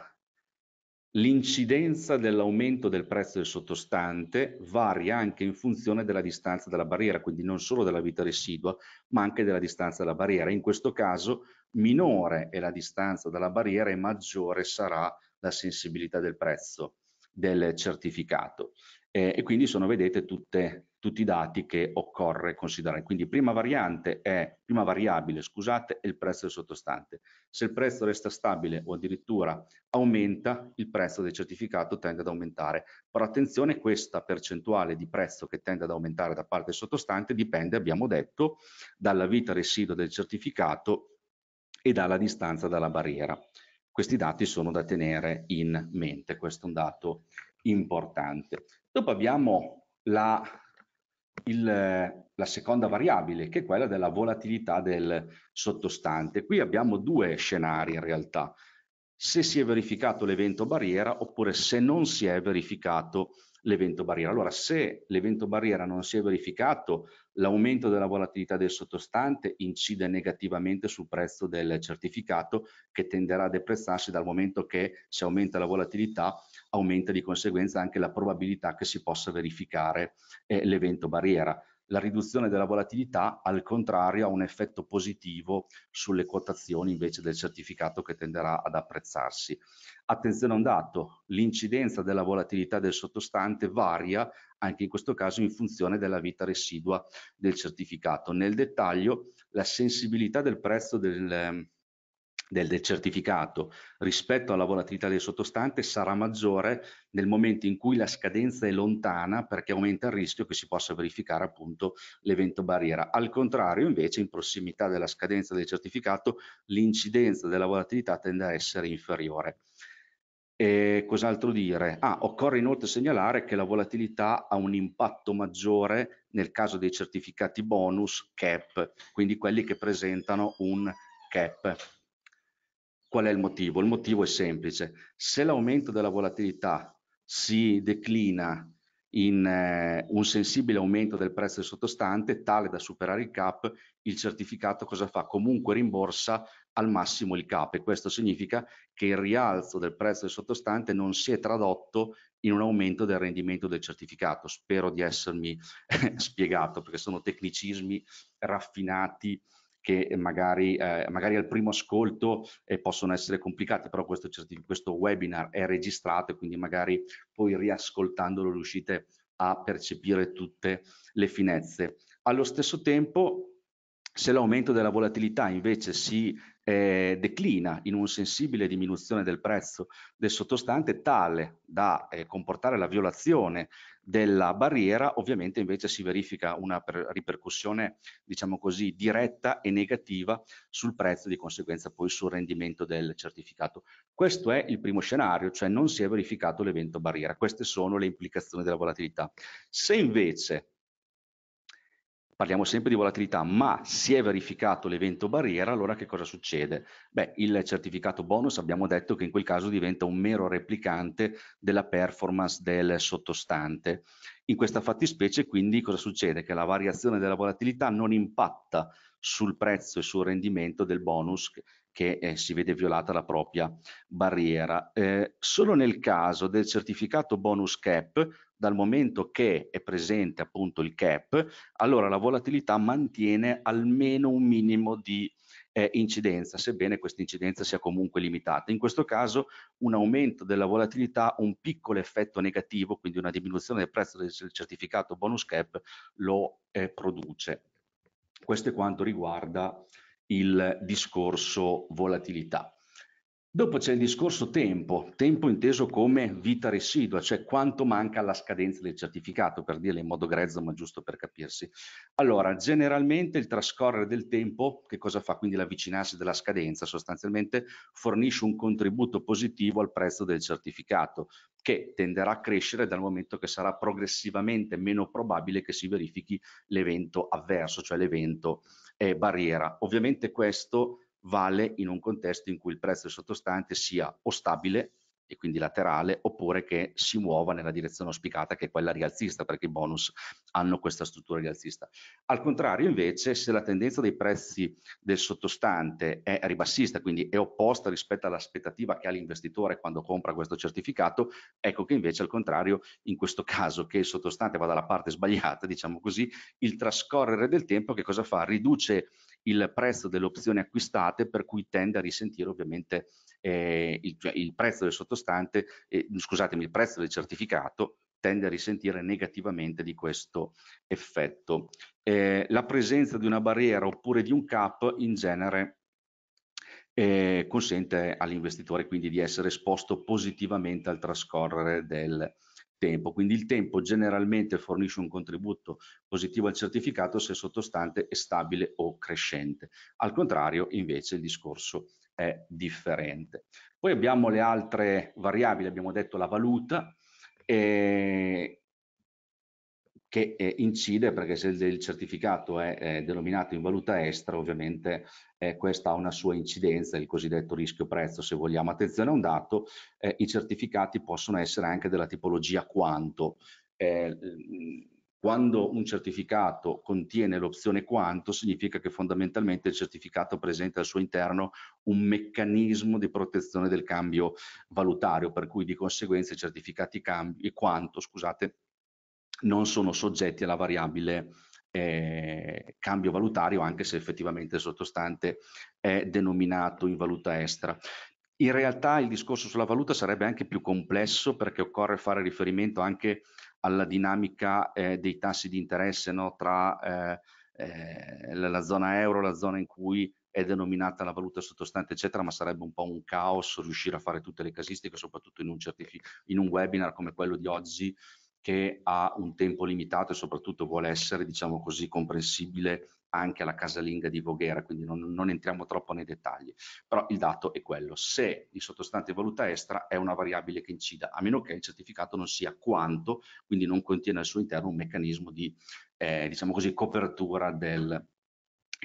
l'incidenza dell'aumento del prezzo del sottostante varia anche in funzione della distanza dalla barriera, quindi non solo della vita residua ma anche della distanza dalla barriera, in questo caso minore è la distanza dalla barriera e maggiore sarà la sensibilità del prezzo del certificato eh, e quindi sono, vedete, tutte, tutti i dati che occorre considerare. Quindi prima variante è, prima variabile, scusate, è il prezzo del sottostante. Se il prezzo resta stabile o addirittura aumenta, il prezzo del certificato tende ad aumentare. Però attenzione, questa percentuale di prezzo che tende ad aumentare da parte del sottostante dipende, abbiamo detto, dalla vita residua del certificato e dalla distanza dalla barriera. Questi dati sono da tenere in mente, questo è un dato importante. Dopo abbiamo la, il, la seconda variabile, che è quella della volatilità del sottostante. Qui abbiamo due scenari in realtà, se si è verificato l'evento barriera oppure se non si è verificato l'evento barriera. Allora, se l'evento barriera non si è verificato, l'aumento della volatilità del sottostante incide negativamente sul prezzo del certificato che tenderà a deprezzarsi dal momento che se aumenta la volatilità aumenta di conseguenza anche la probabilità che si possa verificare eh, l'evento barriera. La riduzione della volatilità al contrario ha un effetto positivo sulle quotazioni invece del certificato che tenderà ad apprezzarsi. Attenzione a un dato, l'incidenza della volatilità del sottostante varia anche in questo caso in funzione della vita residua del certificato. Nel dettaglio la sensibilità del prezzo del del, del certificato rispetto alla volatilità del sottostante sarà maggiore nel momento in cui la scadenza è lontana perché aumenta il rischio che si possa verificare appunto l'evento barriera. Al contrario invece in prossimità della scadenza del certificato l'incidenza della volatilità tende a essere inferiore. E cos'altro dire? Ah, occorre inoltre segnalare che la volatilità ha un impatto maggiore nel caso dei certificati bonus CAP, quindi quelli che presentano un CAP. Qual è il motivo? Il motivo è semplice. Se l'aumento della volatilità si declina in eh, un sensibile aumento del prezzo del sottostante tale da superare il cap, il certificato cosa fa? Comunque rimborsa al massimo il cap e questo significa che il rialzo del prezzo del sottostante non si è tradotto in un aumento del rendimento del certificato. Spero di essermi <laughs> eh, spiegato perché sono tecnicismi raffinati che eh, magari, eh, magari al primo ascolto eh, possono essere complicate, però questo, questo webinar è registrato e quindi magari poi riascoltandolo riuscite a percepire tutte le finezze. Allo stesso tempo, se l'aumento della volatilità invece si eh, declina in una sensibile diminuzione del prezzo del sottostante tale da eh, comportare la violazione della barriera, ovviamente invece si verifica una ripercussione, diciamo così, diretta e negativa sul prezzo di conseguenza poi sul rendimento del certificato. Questo è il primo scenario, cioè non si è verificato l'evento barriera. Queste sono le implicazioni della volatilità. Se invece parliamo sempre di volatilità, ma si è verificato l'evento barriera, allora che cosa succede? Beh, il certificato bonus abbiamo detto che in quel caso diventa un mero replicante della performance del sottostante. In questa fattispecie quindi cosa succede? Che la variazione della volatilità non impatta sul prezzo e sul rendimento del bonus che eh, si vede violata la propria barriera. Eh, solo nel caso del certificato bonus cap, dal momento che è presente appunto il cap, allora la volatilità mantiene almeno un minimo di eh, incidenza, sebbene questa incidenza sia comunque limitata. In questo caso un aumento della volatilità, un piccolo effetto negativo, quindi una diminuzione del prezzo del certificato bonus cap lo eh, produce. Questo è quanto riguarda il discorso volatilità. Dopo c'è il discorso tempo, tempo inteso come vita residua, cioè quanto manca alla scadenza del certificato, per dirla in modo grezzo ma giusto per capirsi. Allora, generalmente il trascorrere del tempo, che cosa fa? Quindi l'avvicinarsi della scadenza, sostanzialmente fornisce un contributo positivo al prezzo del certificato, che tenderà a crescere dal momento che sarà progressivamente meno probabile che si verifichi l'evento avverso, cioè l'evento eh, barriera. Ovviamente questo vale in un contesto in cui il prezzo sottostante sia o stabile e quindi laterale oppure che si muova nella direzione auspicata che è quella rialzista perché i bonus hanno questa struttura rialzista. Al contrario invece se la tendenza dei prezzi del sottostante è ribassista quindi è opposta rispetto all'aspettativa che ha l'investitore quando compra questo certificato ecco che invece al contrario in questo caso che il sottostante va dalla parte sbagliata diciamo così il trascorrere del tempo che cosa fa? Riduce il prezzo delle opzioni acquistate per cui tende a risentire ovviamente eh, il, cioè, il, prezzo del sottostante, eh, scusatemi, il prezzo del certificato tende a risentire negativamente di questo effetto. Eh, la presenza di una barriera oppure di un cap in genere eh, consente all'investitore quindi di essere esposto positivamente al trascorrere del tempo, quindi il tempo generalmente fornisce un contributo positivo al certificato se sottostante è stabile o crescente. Al contrario, invece, il discorso è differente. Poi abbiamo le altre variabili, abbiamo detto la valuta, eh, che eh, incide perché se il, il certificato è eh, denominato in valuta estera ovviamente eh, questa ha una sua incidenza, il cosiddetto rischio prezzo se vogliamo. Attenzione a un dato, eh, i certificati possono essere anche della tipologia quanto. Eh, quando un certificato contiene l'opzione quanto significa che fondamentalmente il certificato presenta al suo interno un meccanismo di protezione del cambio valutario, per cui di conseguenza i certificati cambi, quanto, scusate, non sono soggetti alla variabile eh, cambio valutario anche se effettivamente il sottostante è denominato in valuta estera. In realtà il discorso sulla valuta sarebbe anche più complesso perché occorre fare riferimento anche alla dinamica eh, dei tassi di interesse no? tra eh, eh la zona euro, la zona in cui è denominata la valuta sottostante, eccetera, ma sarebbe un po' un caos riuscire a fare tutte le casistiche, soprattutto in un, in un webinar come quello di oggi, che ha un tempo limitato e soprattutto vuole essere, diciamo così, comprensibile anche alla casalinga di Voghera, quindi non, non, entriamo troppo nei dettagli, però il dato è quello, se il sottostante valuta estera è una variabile che incida, a meno che il certificato non sia quanto, quindi non contiene al suo interno un meccanismo di, eh, diciamo così, copertura del,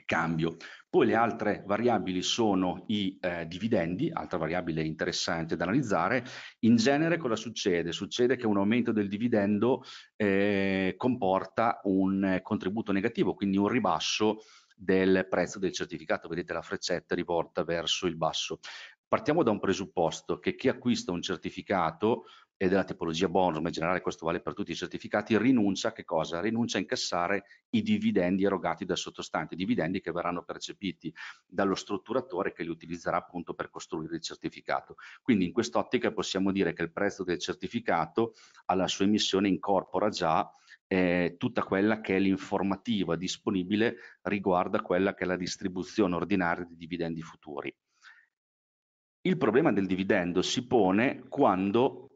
cambio. Poi le altre variabili sono i eh, dividendi, altra variabile interessante da analizzare. In genere cosa succede? Succede che un aumento del dividendo eh, comporta un eh, contributo negativo, quindi un ribasso del prezzo del certificato. Vedete la freccetta rivolta verso il basso. Partiamo da un presupposto che chi acquista un certificato e della tipologia bonus, ma in generale questo vale per tutti i certificati, rinuncia, rinuncia a incassare i dividendi erogati dal sottostante, dividendi che verranno percepiti dallo strutturatore che li utilizzerà appunto per costruire il certificato. Quindi in quest'ottica possiamo dire che il prezzo del certificato alla sua emissione incorpora già eh, tutta quella che è l'informativa disponibile riguardo a quella che è la distribuzione ordinaria di dividendi futuri. Il problema del dividendo si pone quando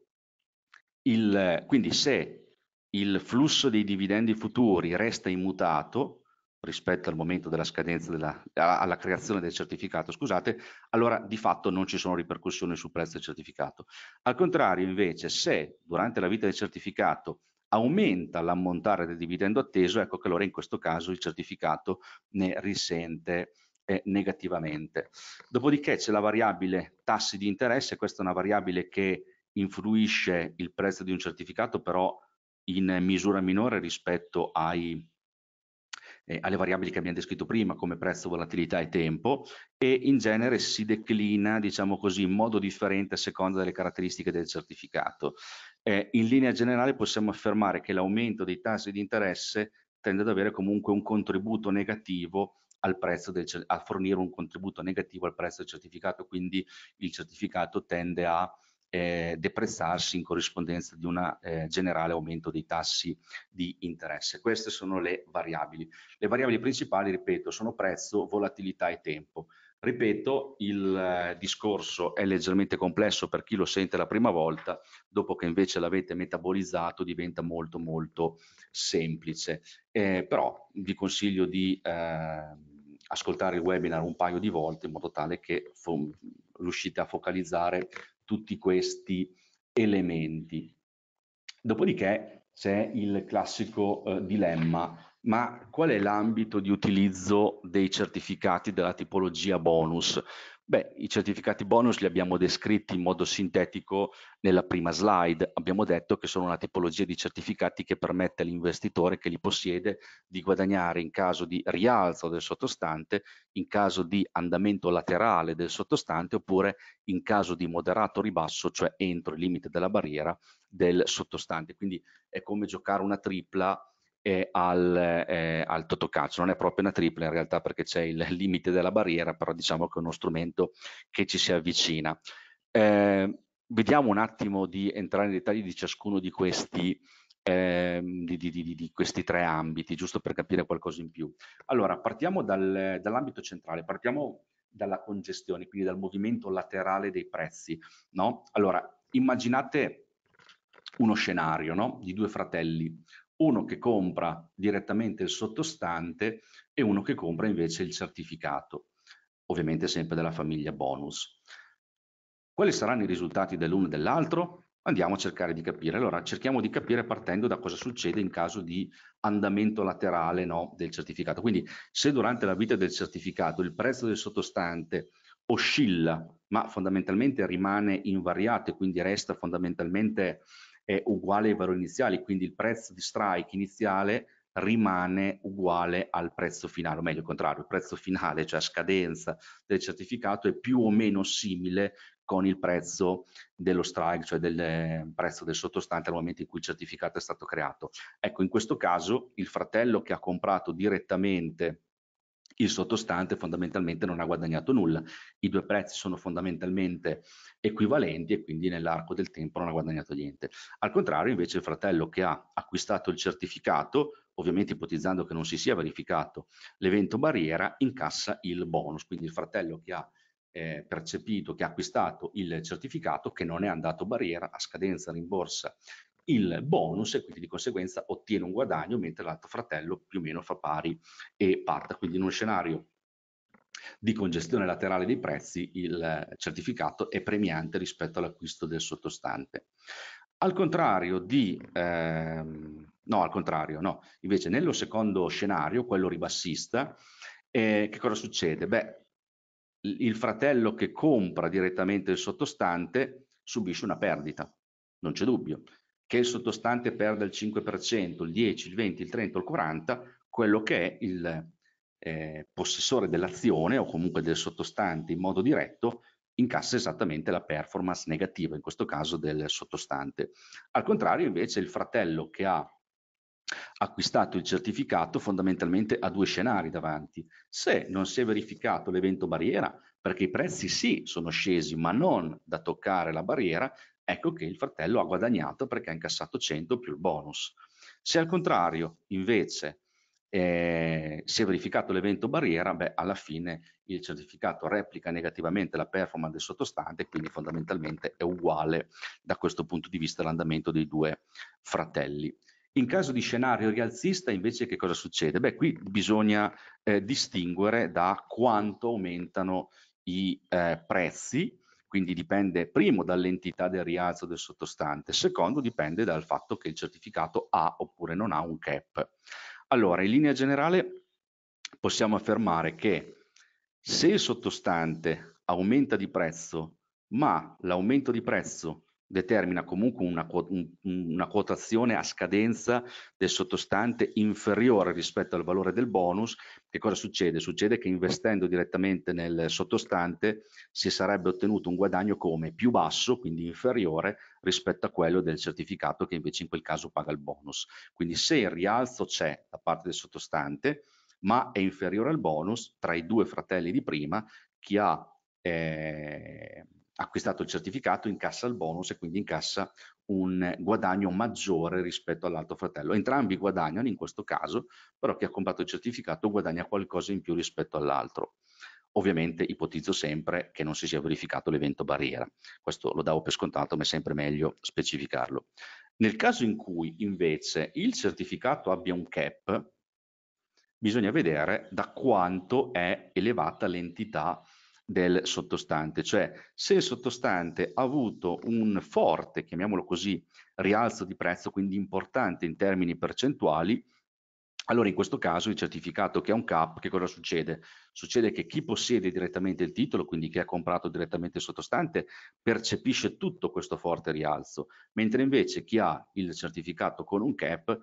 il, quindi se il flusso dei dividendi futuri resta immutato rispetto al momento della scadenza della, alla creazione del certificato, scusate, allora di fatto non ci sono ripercussioni sul prezzo del certificato. Al contrario, invece, se durante la vita del certificato aumenta l'ammontare del dividendo atteso, ecco che allora in questo caso il certificato ne risente eh, negativamente. Dopodiché c'è la variabile tassi di interesse, questa è una variabile che influisce il prezzo di un certificato però in misura minore rispetto ai, eh, alle variabili che abbiamo descritto prima come prezzo, volatilità e tempo e in genere si declina diciamo così in modo differente a seconda delle caratteristiche del certificato. Eh, in linea generale possiamo affermare che l'aumento dei tassi di interesse tende ad avere comunque un contributo negativo al prezzo del, a fornire un contributo negativo al prezzo del certificato, quindi il certificato tende a eh, deprezzarsi in corrispondenza di un eh, generale aumento dei tassi di interesse. Queste sono le variabili. Le variabili principali, ripeto, sono prezzo, volatilità e tempo. Ripeto, il eh, discorso è leggermente complesso per chi lo sente la prima volta, dopo che invece l'avete metabolizzato diventa molto molto semplice. Eh, però vi consiglio di eh, ascoltare il webinar un paio di volte in modo tale che riuscite a focalizzare tutti questi elementi. Dopodiché c'è il classico eh, dilemma, ma qual è l'ambito di utilizzo dei certificati della tipologia bonus? Beh, i certificati bonus li abbiamo descritti in modo sintetico nella prima slide. Abbiamo detto che sono una tipologia di certificati che permette all'investitore che li possiede di guadagnare in caso di rialzo del sottostante, in caso di andamento laterale del sottostante oppure in caso di moderato ribasso, cioè entro il limite della barriera del sottostante. Quindi è come giocare una tripla eh, al, eh, al Totocalcio. Non è proprio una tripla in realtà perché c'è il <laughs> limite della barriera, però diciamo che è uno strumento che ci si avvicina. Eh, vediamo un attimo di entrare nei dettagli di ciascuno di questi, ehm, di, di, di, di, questi tre ambiti, giusto per capire qualcosa in più. Allora, partiamo dal, dall'ambito centrale, partiamo dalla congestione, quindi dal movimento laterale dei prezzi. No? Allora, immaginate uno scenario no? di due fratelli, uno che compra direttamente il sottostante e uno che compra invece il certificato, ovviamente sempre della famiglia bonus. Quali saranno i risultati dell'uno e dell'altro? Andiamo a cercare di capire. Allora, cerchiamo di capire partendo da cosa succede in caso di andamento laterale no, del certificato. Quindi se durante la vita del certificato il prezzo del sottostante oscilla, ma fondamentalmente rimane invariato e quindi resta fondamentalmente è uguale ai valori iniziali, quindi il prezzo di strike iniziale rimane uguale al prezzo finale, o meglio il contrario, il prezzo finale, cioè scadenza del certificato, è più o meno simile con il prezzo dello strike, cioè del eh, prezzo del sottostante al momento in cui il certificato è stato creato. Ecco, in questo caso il fratello che ha comprato direttamente il sottostante fondamentalmente non ha guadagnato nulla, i due prezzi sono fondamentalmente equivalenti e quindi nell'arco del tempo non ha guadagnato niente. Al contrario invece il fratello che ha acquistato il certificato, ovviamente ipotizzando che non si sia verificato l'evento barriera, incassa il bonus, quindi il fratello che ha eh, percepito, che ha acquistato il certificato, che non è andato barriera, a scadenza rimborsa il bonus e quindi di conseguenza ottiene un guadagno mentre l'altro fratello più o meno fa pari e parta. Quindi in uno scenario di congestione laterale dei prezzi il certificato è premiante rispetto all'acquisto del sottostante. Al contrario di... Ehm, no, al contrario, no. Invece nello secondo scenario, quello ribassista, eh, che cosa succede? Beh, il fratello che compra direttamente il sottostante subisce una perdita, non c'è dubbio, che il sottostante perda il 5%, il 10, il 20, il 30, il 40, quello che è il eh, possessore dell'azione o comunque del sottostante in modo diretto incassa esattamente la performance negativa, in questo caso del sottostante. Al contrario, invece, il fratello che ha acquistato il certificato fondamentalmente ha due scenari davanti. Se non si è verificato l'evento barriera, perché i prezzi sì sono scesi, ma non da toccare la barriera, ecco che il fratello ha guadagnato perché ha incassato 100 più il bonus. Se al contrario invece eh, si è verificato l'evento barriera, beh, alla fine il certificato replica negativamente la performance del sottostante, quindi fondamentalmente è uguale da questo punto di vista l'andamento dei due fratelli. In caso di scenario rialzista invece che cosa succede? Beh, qui bisogna eh, distinguere da quanto aumentano i eh, prezzi quindi dipende primo dall'entità del rialzo del sottostante, secondo dipende dal fatto che il certificato ha oppure non ha un cap. Allora, in linea generale possiamo affermare che se il sottostante aumenta di prezzo, ma l'aumento di prezzo determina comunque una, una, quotazione a scadenza del sottostante inferiore rispetto al valore del bonus, che cosa succede? Succede che investendo direttamente nel sottostante si sarebbe ottenuto un guadagno come più basso, quindi inferiore, rispetto a quello del certificato che invece in quel caso paga il bonus. Quindi se il rialzo c'è da parte del sottostante, ma è inferiore al bonus, tra i due fratelli di prima, chi ha... Eh, acquistato il certificato incassa il bonus e quindi incassa un guadagno maggiore rispetto all'altro fratello. Entrambi guadagnano in questo caso, però chi ha comprato il certificato guadagna qualcosa in più rispetto all'altro. Ovviamente ipotizzo sempre che non si sia verificato l'evento barriera, questo lo davo per scontato ma è sempre meglio specificarlo. Nel caso in cui invece il certificato abbia un cap, bisogna vedere da quanto è elevata l'entità del sottostante, cioè se il sottostante ha avuto un forte, chiamiamolo così, rialzo di prezzo, quindi importante in termini percentuali, allora in questo caso il certificato che è un CAP, che cosa succede? Succede che chi possiede direttamente il titolo, quindi chi ha comprato direttamente il sottostante, percepisce tutto questo forte rialzo, mentre invece chi ha il certificato con un CAP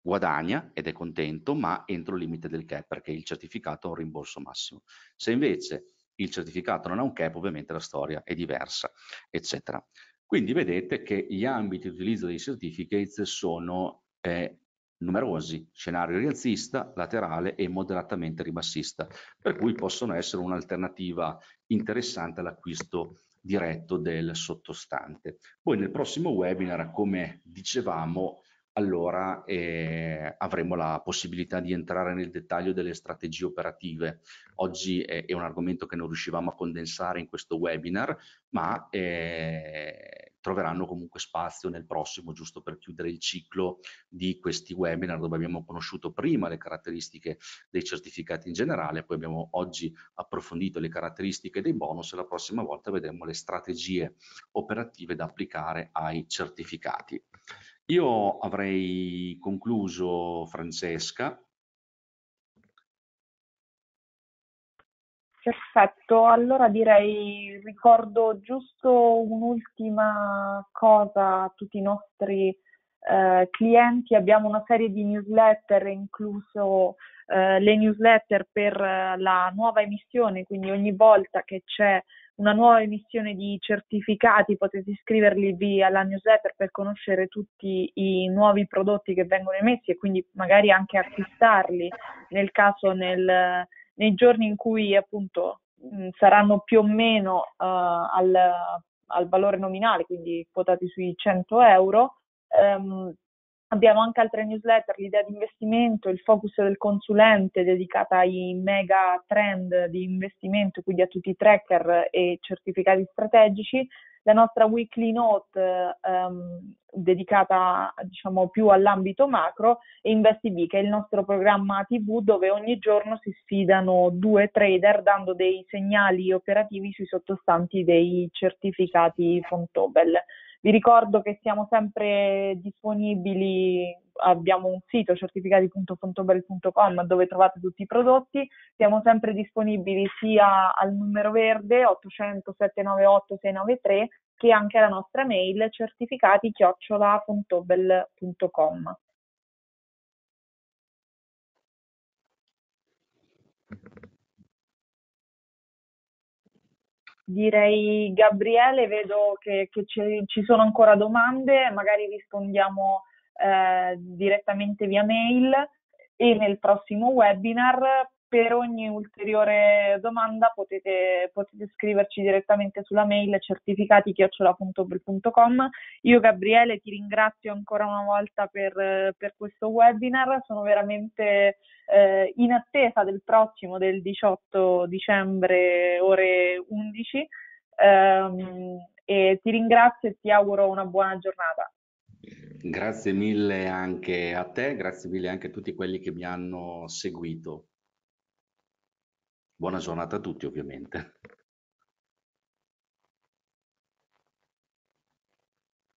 guadagna ed è contento, ma entro il limite del CAP, perché il certificato ha un rimborso massimo. Se invece il certificato non ha un cap, ovviamente la storia è diversa, eccetera. Quindi vedete che gli ambiti di utilizzo dei certificates sono eh, numerosi, scenario rialzista, laterale e moderatamente ribassista, per cui possono essere un'alternativa interessante all'acquisto diretto del sottostante. Poi nel prossimo webinar, come dicevamo, allora eh, avremo la possibilità di entrare nel dettaglio delle strategie operative. Oggi eh, è un argomento che non riuscivamo a condensare in questo webinar, ma eh, troveranno comunque spazio nel prossimo, giusto per chiudere il ciclo di questi webinar dove abbiamo conosciuto prima le caratteristiche dei certificati in generale, poi abbiamo oggi approfondito le caratteristiche dei bonus e la prossima volta vedremo le strategie operative da applicare ai certificati. Io avrei concluso Francesca. Perfetto, allora direi ricordo giusto un'ultima cosa a tutti i nostri eh, clienti, abbiamo una serie di newsletter, incluso eh, le newsletter per eh, la nuova emissione, quindi ogni volta che c'è una nuova emissione di certificati, potete iscriverli via la newsletter per conoscere tutti i nuovi prodotti che vengono emessi e quindi magari anche acquistarli nel caso nel, nei giorni in cui appunto saranno più o meno uh, al, al, valore nominale, quindi quotati sui 100 euro. Um, Abbiamo anche altre newsletter, l'idea di investimento, il focus del consulente dedicata ai mega trend di investimento, quindi a tutti i tracker e certificati strategici, la nostra weekly note ehm, dedicata diciamo, più all'ambito macro e InvestiB che è il nostro programma TV dove ogni giorno si sfidano due trader dando dei segnali operativi sui sottostanti dei certificati Fontobel. Vi ricordo che siamo sempre disponibili, abbiamo un sito certificati.fontobel.com dove trovate tutti i prodotti, siamo sempre disponibili sia al numero verde 800 798 693 che anche alla nostra mail certificati-fontobel.com. Direi Gabriele, vedo che, che ci, ci, sono ancora domande, magari rispondiamo eh, direttamente via mail e nel prossimo webinar per ogni ulteriore domanda potete, potete scriverci direttamente sulla mail certificati.com. Io Gabriele ti ringrazio ancora una volta per, per questo webinar, sono veramente eh, in attesa del prossimo, del 18 dicembre ore 11 ehm, e ti ringrazio e ti auguro una buona giornata. Grazie mille anche a te, grazie mille anche a tutti quelli che mi hanno seguito. Buona giornata a tutti ovviamente.